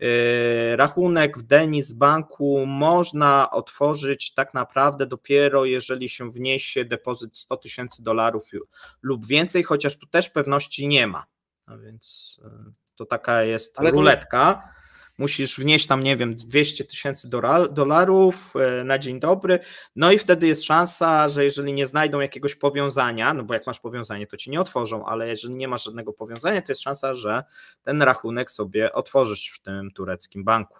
S1: E, rachunek w Denis Banku można otworzyć tak naprawdę dopiero, jeżeli się wniesie depozyt 100 tysięcy dolarów lub więcej, chociaż tu też pewności nie ma. A więc to taka jest Ale ruletka musisz wnieść tam, nie wiem, 200 tysięcy dolarów e, na dzień dobry, no i wtedy jest szansa, że jeżeli nie znajdą jakiegoś powiązania, no bo jak masz powiązanie, to ci nie otworzą, ale jeżeli nie masz żadnego powiązania, to jest szansa, że ten rachunek sobie otworzysz
S2: w tym tureckim banku.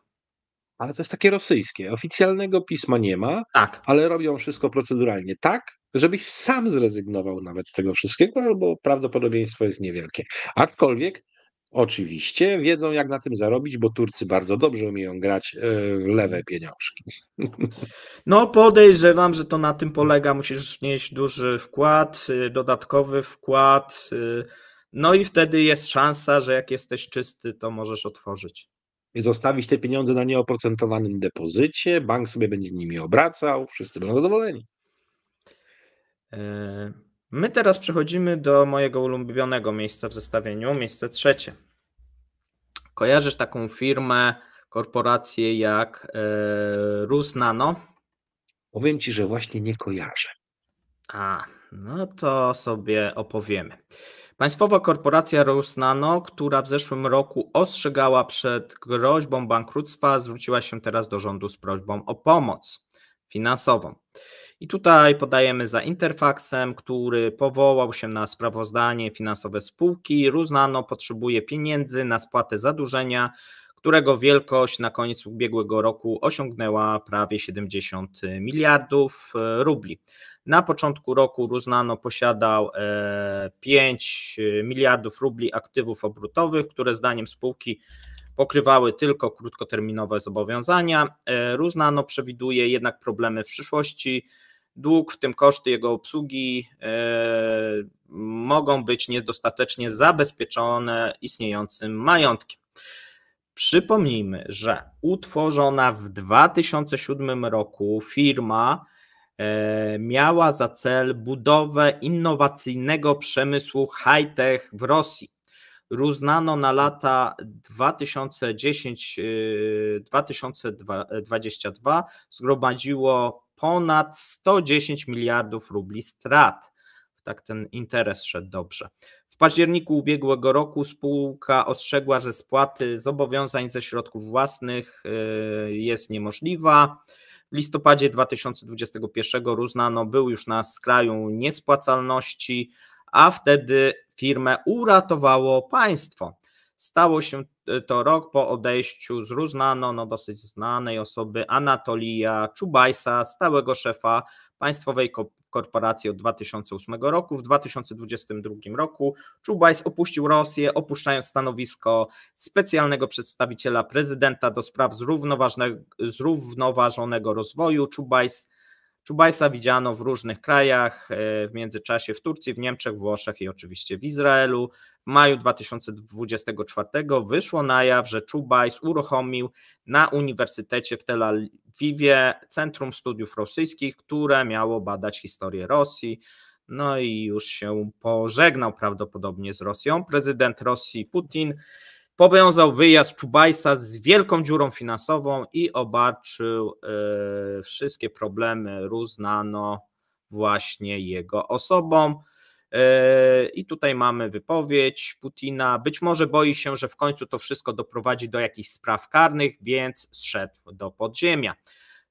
S2: Ale to jest takie rosyjskie. Oficjalnego pisma nie ma, tak. ale robią wszystko proceduralnie tak, żebyś sam zrezygnował nawet z tego wszystkiego, albo prawdopodobieństwo jest niewielkie. Aczkolwiek Oczywiście wiedzą, jak na tym zarobić, bo Turcy bardzo dobrze umieją grać e, w lewe pieniążki. No,
S1: podejrzewam, że to na tym polega. Musisz wnieść duży wkład, y, dodatkowy wkład. Y, no i wtedy jest szansa, że jak jesteś czysty, to możesz otworzyć.
S2: I zostawić te pieniądze na nieoprocentowanym depozycie, bank sobie będzie nimi obracał, wszyscy będą zadowoleni. Y My teraz przechodzimy
S1: do mojego ulubionego miejsca w zestawieniu, miejsce trzecie. Kojarzysz taką firmę, korporację jak yy, Rus Nano?
S2: Powiem ci, że właśnie nie kojarzę.
S1: A, no to sobie opowiemy. Państwowa korporacja Rusnano, która w zeszłym roku ostrzegała przed groźbą bankructwa, zwróciła się teraz do rządu z prośbą o pomoc finansową. I tutaj podajemy za Interfaxem, który powołał się na sprawozdanie finansowe spółki. Ruznano potrzebuje pieniędzy na spłatę zadłużenia, którego wielkość na koniec ubiegłego roku osiągnęła prawie 70 miliardów rubli. Na początku roku Ruznano posiadał 5 e, miliardów rubli aktywów obrotowych, które zdaniem spółki pokrywały tylko krótkoterminowe zobowiązania. E, Ruznano przewiduje jednak problemy w przyszłości dług, w tym koszty jego obsługi e, mogą być niedostatecznie zabezpieczone istniejącym majątkiem. Przypomnijmy, że utworzona w 2007 roku firma e, miała za cel budowę innowacyjnego przemysłu high-tech w Rosji. Ruznano na lata 2010-2022 e, zgromadziło ponad 110 miliardów rubli strat. Tak ten interes szedł dobrze. W październiku ubiegłego roku spółka ostrzegła, że spłaty zobowiązań ze środków własnych yy, jest niemożliwa. W listopadzie 2021 uznano był już na skraju niespłacalności, a wtedy firmę uratowało państwo. Stało się Y, to rok po odejściu z róznaną, no dosyć znanej osoby Anatolija Czubajsa, stałego szefa Państwowej Korporacji od 2008 roku. W 2022 roku Czubajs opuścił Rosję, opuszczając stanowisko specjalnego przedstawiciela prezydenta do spraw zrównoważonego rozwoju. Czubajs Czubajsa widziano w różnych krajach, e, w międzyczasie w Turcji, w Niemczech, Włoszech i oczywiście w Izraelu. W maju 2024 wyszło na jaw, że Czubajs uruchomił na Uniwersytecie w Tel Awiwie Centrum Studiów Rosyjskich, które miało badać historię Rosji. No i już się pożegnał prawdopodobnie z Rosją. Prezydent Rosji Putin Powiązał wyjazd Czubajsa z wielką dziurą finansową i obarczył e, wszystkie problemy, uznano właśnie jego osobą. E, I tutaj mamy wypowiedź Putina. Być może boi się, że w końcu to wszystko doprowadzi do jakichś spraw karnych, więc zszedł do podziemia.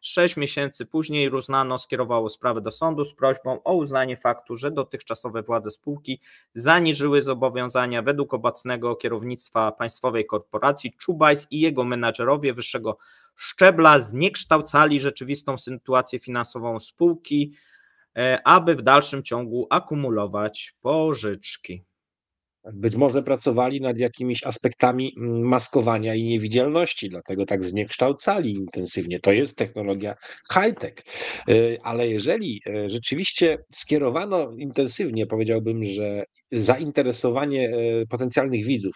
S1: Sześć miesięcy później Ruznano skierowało sprawę do sądu z prośbą o uznanie faktu, że dotychczasowe władze spółki zaniżyły zobowiązania według obecnego kierownictwa państwowej korporacji. Czubajs i jego menadżerowie wyższego szczebla zniekształcali rzeczywistą sytuację finansową spółki, e, aby w dalszym ciągu akumulować pożyczki.
S2: Być może pracowali nad jakimiś aspektami mm, maskowania i niewidzialności, dlatego tak zniekształcali intensywnie. To jest technologia high-tech. Y, ale jeżeli y, rzeczywiście skierowano intensywnie, powiedziałbym, że zainteresowanie y, potencjalnych widzów,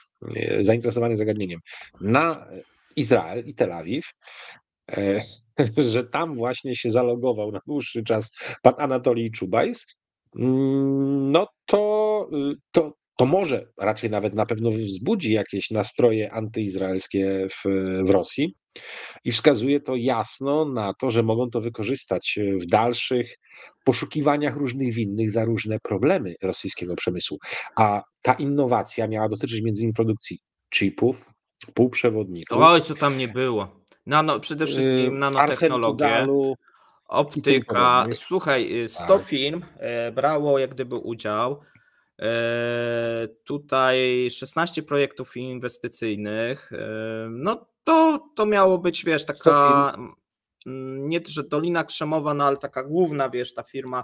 S2: zainteresowanych zagadnieniem na Izrael i Tel Awiw, e, że tam właśnie się zalogował na dłuższy czas pan Anatolij Czubajs, mm, no to, to, to może raczej nawet na pewno wzbudzi jakieś nastroje antyizraelskie w, w Rosji i wskazuje to jasno na to, że mogą to wykorzystać e, w dalszych poszukiwaniach różnych winnych za różne problemy rosyjskiego przemysłu. A ta innowacja miała dotyczyć między innymi produkcji chipów, półprzewodników. Oj, co
S1: tam nie było. Nano, przede y, wszystkim nanotechnologie. Optyka. Słuchaj, 100 y, tak. firm e, brało jak gdyby udział Eee, tutaj 16 projektów inwestycyjnych. Eee, no to, to miało być, wiesz, taka. Nie, że Dolina Krzemowa, no ale taka główna, wiesz, ta firma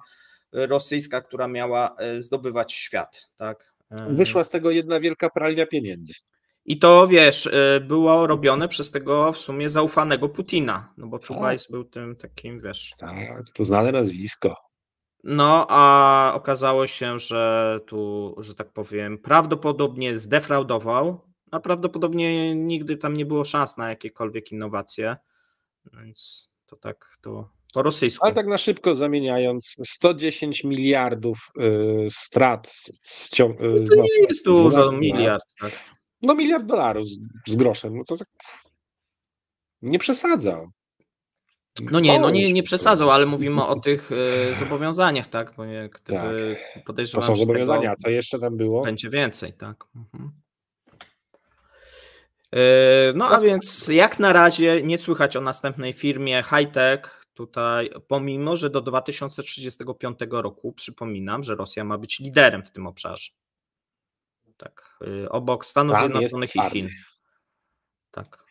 S1: rosyjska, która miała e, zdobywać świat,
S2: tak? Eee. Wyszła z tego jedna wielka pralnia pieniędzy.
S1: I to wiesz, e, było robione przez tego w sumie zaufanego Putina, no bo tak. Czubajs tak. był tym takim, wiesz. Tak,
S2: to znane nazwisko.
S1: No, a okazało się, że tu, że tak powiem, prawdopodobnie zdefraudował, a prawdopodobnie nigdy tam nie było szans na jakiekolwiek innowacje. Więc to tak to po rosyjsku. Ale
S2: tak na szybko zamieniając, 110 miliardów y, strat z Y, no to nie no, jest dużo, no miliard. Tak. No miliard dolarów z, z groszem, no to tak nie przesadzał. No nie, no nie, nie przesadzał, tak. ale
S1: mówimy o tych e, zobowiązaniach, tak? Bo nie, gdyby tak. podejrzewam, to są zobowiązania, co jeszcze tam było? Będzie więcej, tak. Mhm. E, no a więc jak na razie nie słychać o następnej firmie high-tech tutaj, pomimo, że do 2035 roku przypominam, że Rosja ma być liderem w tym obszarze. Tak, e, obok Stanów Zjednoczonych i Chin. Tak.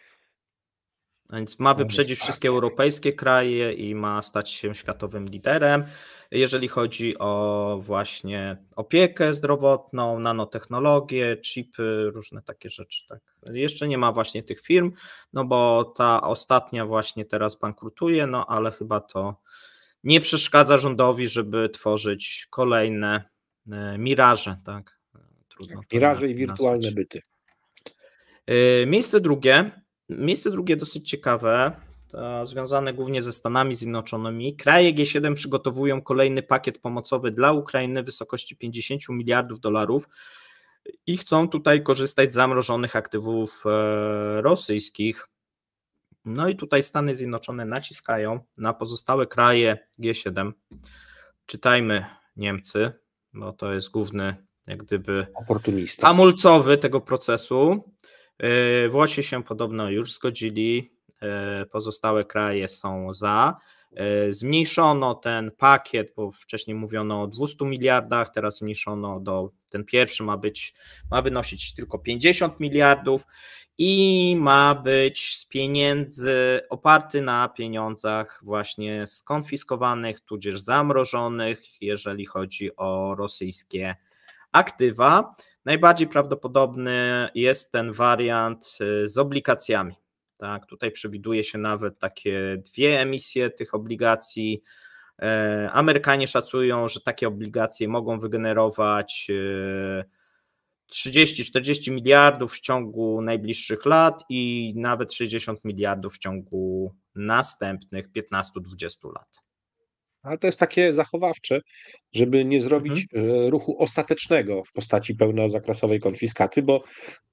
S1: Więc ma wyprzedzić tak. wszystkie europejskie kraje i ma stać się światowym liderem, jeżeli chodzi o właśnie opiekę zdrowotną, nanotechnologię, chipy, różne takie rzeczy. Tak. Jeszcze nie ma właśnie tych firm, no bo ta ostatnia właśnie teraz bankrutuje, no ale chyba to nie przeszkadza rządowi, żeby tworzyć kolejne e, miraże, tak? Trudno tak, miraże i wirtualne nazwać. byty. E, miejsce drugie Miejsce drugie dosyć ciekawe, związane głównie ze Stanami Zjednoczonymi. Kraje G7 przygotowują kolejny pakiet pomocowy dla Ukrainy w wysokości 50 miliardów dolarów i chcą tutaj korzystać z zamrożonych aktywów e, rosyjskich. No i tutaj Stany Zjednoczone naciskają na pozostałe kraje G7. Czytajmy Niemcy, bo to jest główny, jak gdyby, hamulcowy tego procesu. E, Włosi się podobno już zgodzili, e, pozostałe kraje są za. E, zmniejszono ten pakiet, bo wcześniej mówiono o 200 miliardach, teraz zmniejszono do ten pierwszy ma być, ma wynosić tylko 50 miliardów i ma być z pieniędzy oparty na pieniądzach właśnie skonfiskowanych, tudzież zamrożonych, jeżeli chodzi o rosyjskie aktywa. Najbardziej prawdopodobny jest ten wariant y, z obligacjami. Tak, tutaj przewiduje się nawet takie dwie emisje tych obligacji. E, Amerykanie szacują, że takie obligacje mogą wygenerować 30-40 y, miliardów w ciągu najbliższych lat i nawet 60 miliardów w ciągu następnych 15-20 lat
S2: ale to jest takie zachowawcze, żeby nie zrobić mhm. E, ruchu ostatecznego w postaci pełnozakresowej konfiskaty, bo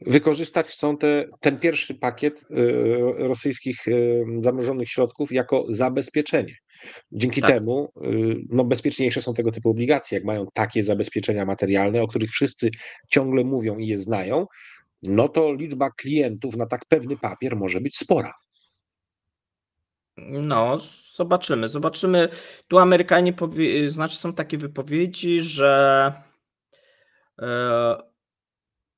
S2: wykorzystać chcą te, ten pierwszy pakiet e, rosyjskich e, zamrożonych środków jako zabezpieczenie. Dzięki tak. temu no, bezpieczniejsze są tego typu obligacje, jak mają takie zabezpieczenia materialne, o których wszyscy ciągle mówią i je znają, no to liczba klientów na tak pewny papier może być spora.
S1: No, zobaczymy, zobaczymy. Tu Amerykanie, powie... znaczy są takie wypowiedzi, że e,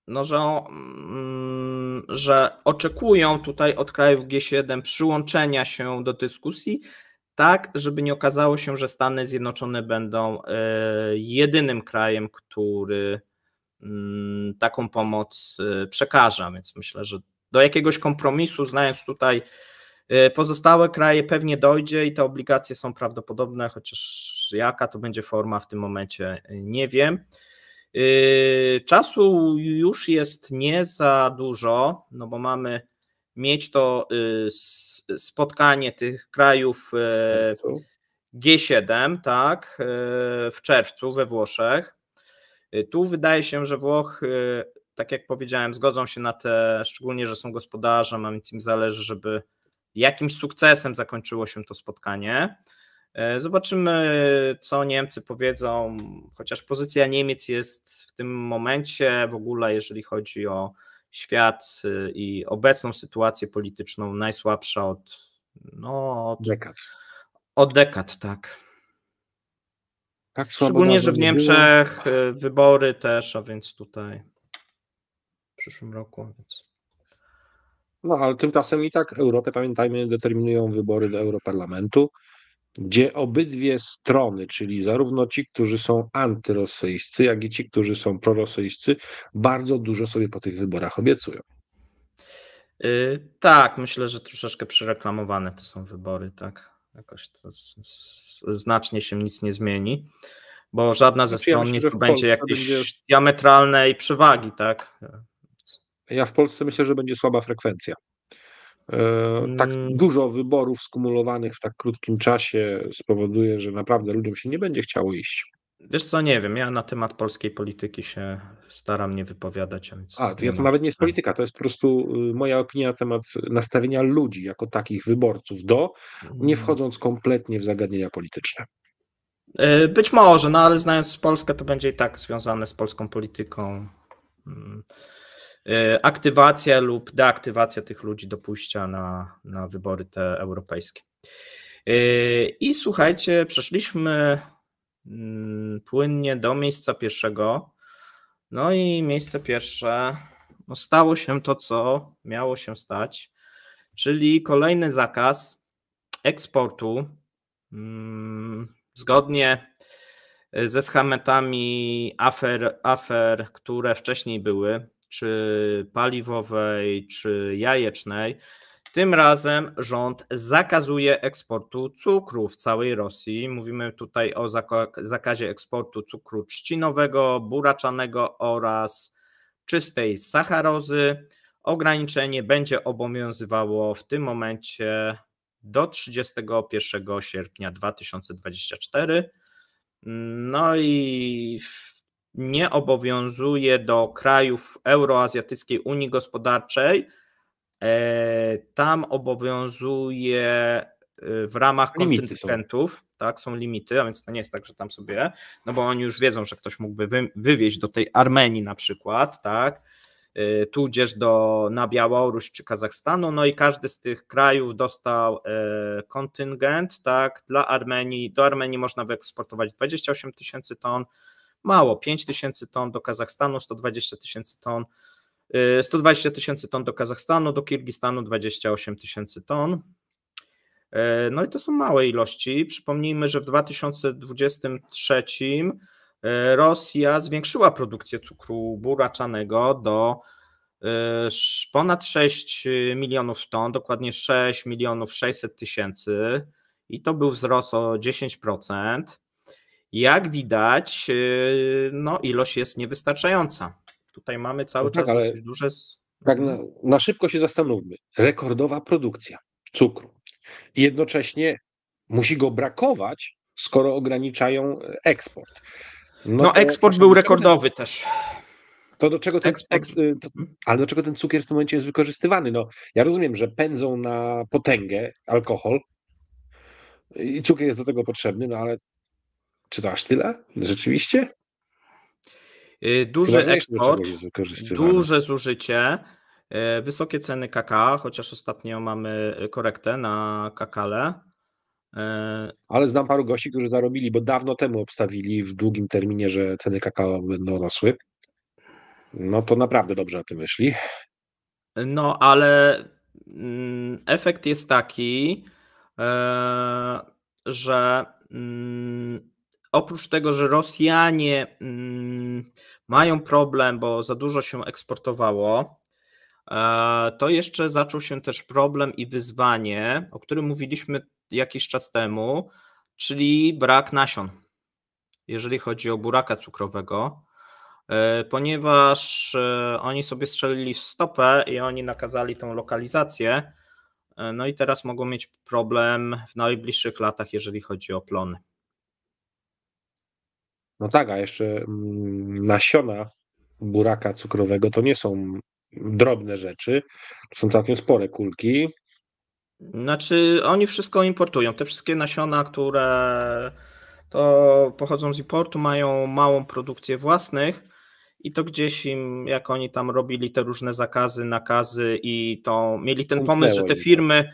S1: no, że, mm, że oczekują tutaj od krajów G7 przyłączenia się do dyskusji, tak, żeby nie okazało się, że Stany Zjednoczone będą e, jedynym krajem, który mm, taką pomoc e, przekaże. Więc myślę, że do jakiegoś kompromisu, znając tutaj E, pozostałe kraje pewnie dojdzie i te obligacje są prawdopodobne, chociaż jaka to będzie forma w tym momencie e, nie wiem. E, czasu już jest nie za dużo, no bo mamy mieć to spotkanie tych krajów G7, tak, w czerwcu we Włoszech. Tu wydaje się, że Włoch, tak jak powiedziałem, zgodzą się na te, szczególnie, że są gospodarzem, a więc im zależy, żeby Jakimś sukcesem zakończyło się to spotkanie. E, zobaczymy, co Niemcy powiedzą, chociaż pozycja Niemiec jest w tym momencie, w ogóle jeżeli chodzi o świat e, i obecną sytuację polityczną, najsłabsza od, no, od dekad. Od dekad, tak.
S2: tak Szczególnie, że w Niemczech
S1: e, wybory też, a więc tutaj w przyszłym roku. Więc.
S2: No ale tymczasem i tak Europę, pamiętajmy, determinują wybory do Europarlamentu, gdzie obydwie strony, czyli zarówno ci, którzy są antyrosyjscy, jak i ci, którzy są prorosyjscy, bardzo dużo sobie po tych wyborach obiecują.
S1: Yy, tak, myślę, że troszeczkę przereklamowane to są wybory, tak. Jakoś to znacznie się nic nie zmieni, bo żadna ze znaczy, stron ja myślę, nie będzie jakiejś będzie... diametralnej
S2: przewagi, tak? Ja w Polsce myślę, że będzie słaba frekwencja. E, tak mm. dużo wyborów skumulowanych w tak krótkim czasie spowoduje, że naprawdę ludziom się nie będzie chciało iść.
S1: Wiesz co, nie wiem, ja na temat polskiej polityki się staram nie wypowiadać. Więc A, to ja to nawet
S2: nie jest polityka, to jest po prostu y, moja opinia na temat nastawienia ludzi jako takich wyborców do, nie mm. wchodząc kompletnie w zagadnienia polityczne. E, być może, no ale znając Polskę, to będzie
S1: i tak związane z polską polityką. Mm. E, aktywacja lub deaktywacja tych ludzi do pójścia na, na wybory te europejskie. E, I słuchajcie, przeszliśmy mm, płynnie do miejsca pierwszego. No i miejsce pierwsze no stało się to, co miało się stać, czyli kolejny zakaz eksportu mm, zgodnie e, ze schematami afer, afer które wcześniej były, czy paliwowej, czy jajecznej, tym razem rząd zakazuje eksportu cukru w całej Rosji. Mówimy tutaj o zakazie eksportu cukru trzcinowego, buraczanego oraz czystej sacharozy. Ograniczenie będzie obowiązywało w tym momencie do 31 sierpnia 2024. No i nie obowiązuje do krajów Euroazjatyckiej Unii Gospodarczej. E, tam obowiązuje e, w ramach kontyngentów, tak, są limity, a więc to nie jest tak, że tam sobie, no bo oni już wiedzą, że ktoś mógłby wywieźć do tej Armenii na przykład, tak, e, tudzież do, na Białoruś czy Kazachstanu, no i każdy z tych krajów dostał kontyngent, tak, dla Armenii, do Armenii można wyeksportować 28 tysięcy ton, mało, 5 tysięcy ton do Kazachstanu, 120 tysięcy ton, 120 y, tysięcy ton do Kazachstanu, do Kirgistanu 28 tysięcy ton. Y, no i to są małe ilości. Przypomnijmy, że w 2023 y, Rosja zwiększyła produkcję cukru buraczanego do ponad 6 milionów ton, dokładnie 6 milionów 600 tysięcy i to był wzrost o 10%. Jak widać, y, no, ilość jest niewystarczająca. Tutaj mamy cały no tak, czas dosyć
S2: duże. Tak, mhm. na, na szybko się zastanówmy. Rekordowa produkcja cukru. Jednocześnie musi go brakować, skoro ograniczają e, eksport. No, no eksport był rekordowy ten, też. To do czego ten, eksport. Y, to, mhm. ale do czego ten cukier w tym momencie jest wykorzystywany? No, ja rozumiem, że pędzą na potęgę alkohol i cukier jest do tego potrzebny, no ale czy to aż tyle? Rzeczywiście?
S1: Y, duży eksport, duże zużycie, y, wysokie ceny kakao, chociaż ostatnio mamy korektę na kakale. Y,
S2: ale znam paru gości, którzy zarobili, bo dawno temu obstawili w długim terminie, że ceny kakao będą rosły. No to naprawdę dobrze o tym myśli.
S1: No, ale mm, efekt jest taki, że mm, Oprócz tego, że Rosjanie mm, mają problem, bo za dużo się eksportowało, e, to jeszcze zaczął się też problem i wyzwanie, o którym mówiliśmy jakiś czas temu, czyli brak nasion, jeżeli chodzi o buraka cukrowego, e, ponieważ e, oni sobie strzelili w stopę i oni nakazali tą lokalizację. No i teraz mogą mieć problem w najbliższych latach, jeżeli chodzi o plony.
S2: No tak, a jeszcze mm, nasiona buraka cukrowego to nie są drobne rzeczy, to są całkiem spore kulki.
S1: Znaczy, oni wszystko importują. Te wszystkie nasiona, które to pochodzą z importu, mają małą produkcję własnych i to gdzieś im, jak oni tam robili te różne zakazy, nakazy i to mieli ten pomysł, że te firmy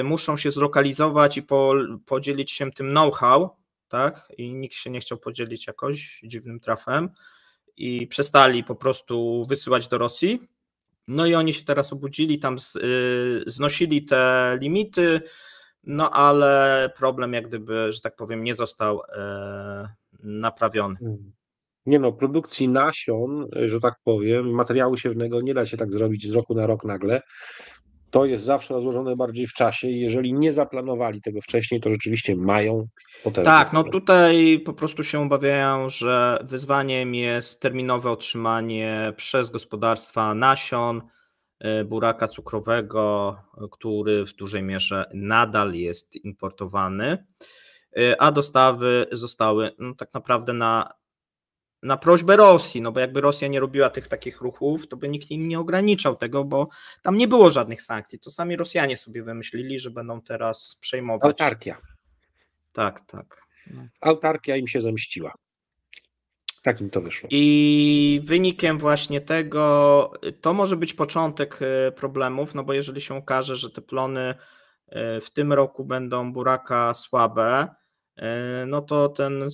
S1: y, muszą się zlokalizować i po, podzielić się tym know-how, tak? I nikt się nie chciał podzielić jakoś dziwnym trafem i przestali po prostu wysyłać do Rosji. No i oni się teraz obudzili, tam z, y, znosili te limity, no ale problem jak gdyby, że tak powiem, nie został y, naprawiony.
S2: Nie no, produkcji nasion, że tak powiem, materiału siewnego nie da się tak zrobić z roku na rok nagle to jest zawsze rozłożone bardziej w czasie i jeżeli nie zaplanowali tego wcześniej, to rzeczywiście mają potem. Tak,
S1: no tutaj po prostu się obawiają, że wyzwaniem jest terminowe otrzymanie przez gospodarstwa nasion y, buraka cukrowego, który w dużej mierze nadal jest importowany, y, a dostawy zostały no, tak naprawdę na na prośbę Rosji, no bo jakby Rosja nie robiła tych takich ruchów, to by nikt im nie ograniczał tego, bo tam nie było żadnych sankcji. To sami Rosjanie sobie wymyślili, że będą teraz przejmować. Autarkia.
S2: Tak, tak. No. Autarkia im się zemściła. Tak im to wyszło. I
S1: wynikiem właśnie tego to może być początek y, problemów, no bo jeżeli się okaże, że te plony y, w tym roku będą buraka słabe, y, no to ten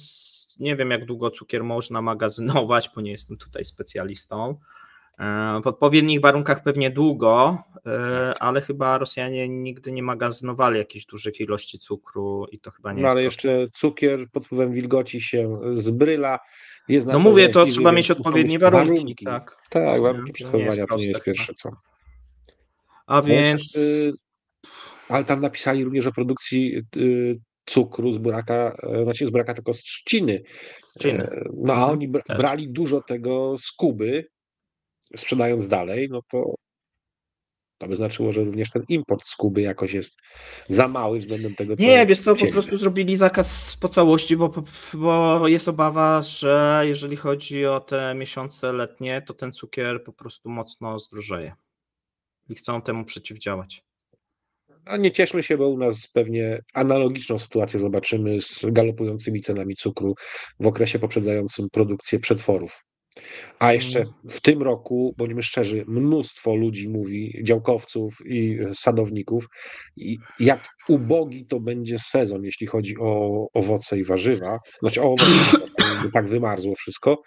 S1: nie wiem, jak długo cukier można magazynować, bo nie jestem tutaj specjalistą. E, w odpowiednich warunkach pewnie długo, e, ale chyba Rosjanie nigdy nie magazynowali jakiejś dużych ilości cukru i to chyba nie no, jest. Ale
S2: jeszcze cukier pod wpływem wilgoci się zbryla. Jest no mówię, to trzeba mieć odpowiednie warunki. warunki. Tak, tak warunki przechowywania to nie jest pierwsze no. co. A no, więc. Ale tam napisali również o produkcji y, cukru z buraka, e, znaczy z buraka tylko z trzciny. Trzciny. E, no a oni brali dużo tego z Kuby, sprzedając dalej, no to to by znaczyło, że również ten import z Kuby jakoś jest za mały względem tego, co. Nie, wiesz co, po prostu
S1: zrobili zakaz po całości, bo, bo jest obawa, że jeżeli chodzi o te miesiące letnie, to ten cukier po prostu mocno zdrożeje. I chcą temu przeciwdziałać.
S2: A nie cieszmy się, bo u nas pewnie analogiczną sytuację zobaczymy z galopującymi cenami cukru w okresie poprzedzającym produkcję przetworów. A jeszcze mm. w tym roku, bądźmy szczerzy, mnóstwo ludzi mówi, działkowców i sadowników, i jak ubogi to będzie sezon, jeśli chodzi o owoce i warzywa. Znaczy o owoce, tak wymarzło wszystko,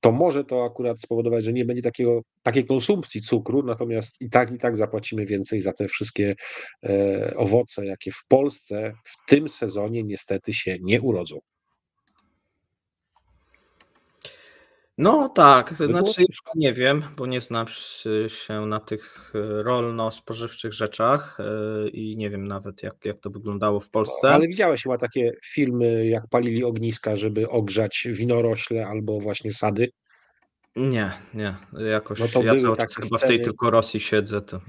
S2: to może to akurat spowodować, że nie będzie takiego, takiej konsumpcji cukru, natomiast i tak, i tak zapłacimy więcej za te wszystkie e, owoce, jakie w Polsce w tym sezonie niestety się nie urodzą.
S1: No tak, to znaczy nie wiem, bo nie znam się na tych e, rolno-spożywczych rzeczach e, i nie wiem nawet jak, jak to wyglądało w Polsce. No, ale
S2: widziałeś chyba takie filmy, jak palili ogniska, żeby ogrzać winorośle albo właśnie sady?
S1: Nie, nie, jakoś no to ja cały czas chyba w tej tylko Rosji siedzę, to,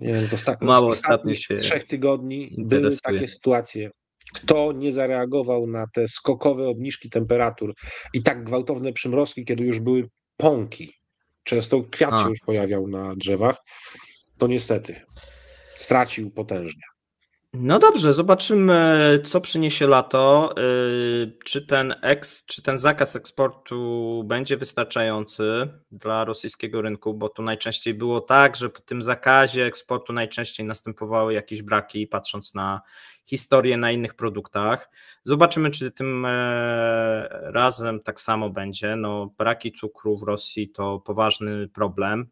S2: nie, no to mało ostatnich trzech tygodni były takie sytuacje kto nie zareagował na te skokowe obniżki temperatur i tak gwałtowne przymrozki, kiedy już były pąki, często kwiat A. się już pojawiał na drzewach, to niestety stracił potężnie.
S1: No dobrze, zobaczymy, co przyniesie lato. Y, czy ten, eks, czy ten zakaz eksportu będzie wystarczający dla rosyjskiego rynku? Bo tu najczęściej było tak, że po tym zakazie eksportu najczęściej następowały jakieś braki, patrząc na historię na innych produktach. Zobaczymy, czy tym e, razem tak samo będzie. No, braki cukru w Rosji to poważny problem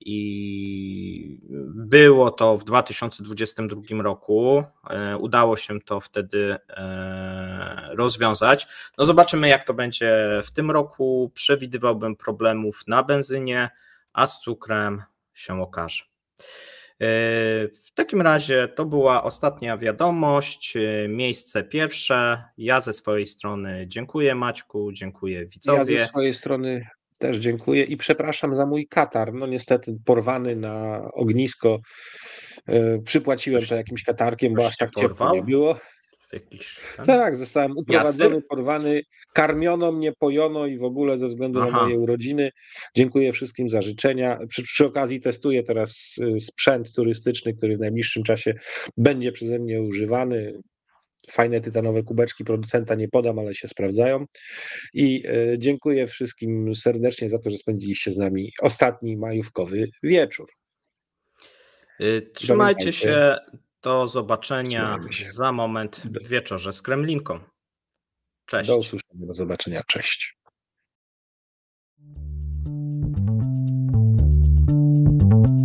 S1: i było to w 2022 roku. E, udało się to wtedy e, rozwiązać. No zobaczymy, jak to będzie w tym roku. Przewidywałbym problemów na benzynie, a z cukrem się okaże. E, w takim razie to była ostatnia wiadomość, miejsce pierwsze. Ja ze swojej strony dziękuję Maćku, dziękuję widzowie. Ja ze
S2: swojej strony też dziękuję i przepraszam za mój katar. No niestety porwany na ognisko. E, przypłaciłem to jakimś katarkiem, bo aż tak ciepło nie było. tak, zostałem uprowadzony, Jasne? porwany, karmiono mnie, pojono i w ogóle ze względu Aha. na moje urodziny. Dziękuję wszystkim za życzenia. Przy, przy, okazji testuję teraz y, sprzęt turystyczny, który w najbliższym czasie będzie przeze mnie używany. Fajne tytanowe kubeczki producenta nie podam, ale się sprawdzają. I e, dziękuję wszystkim serdecznie za to, że spędziliście z nami ostatni majówkowy wieczór. Y, trzymajcie się.
S1: Do zobaczenia się. za moment w wieczorze z
S2: Kremlinką. Cześć. Do usłyszenia, do zobaczenia. Cześć. thank you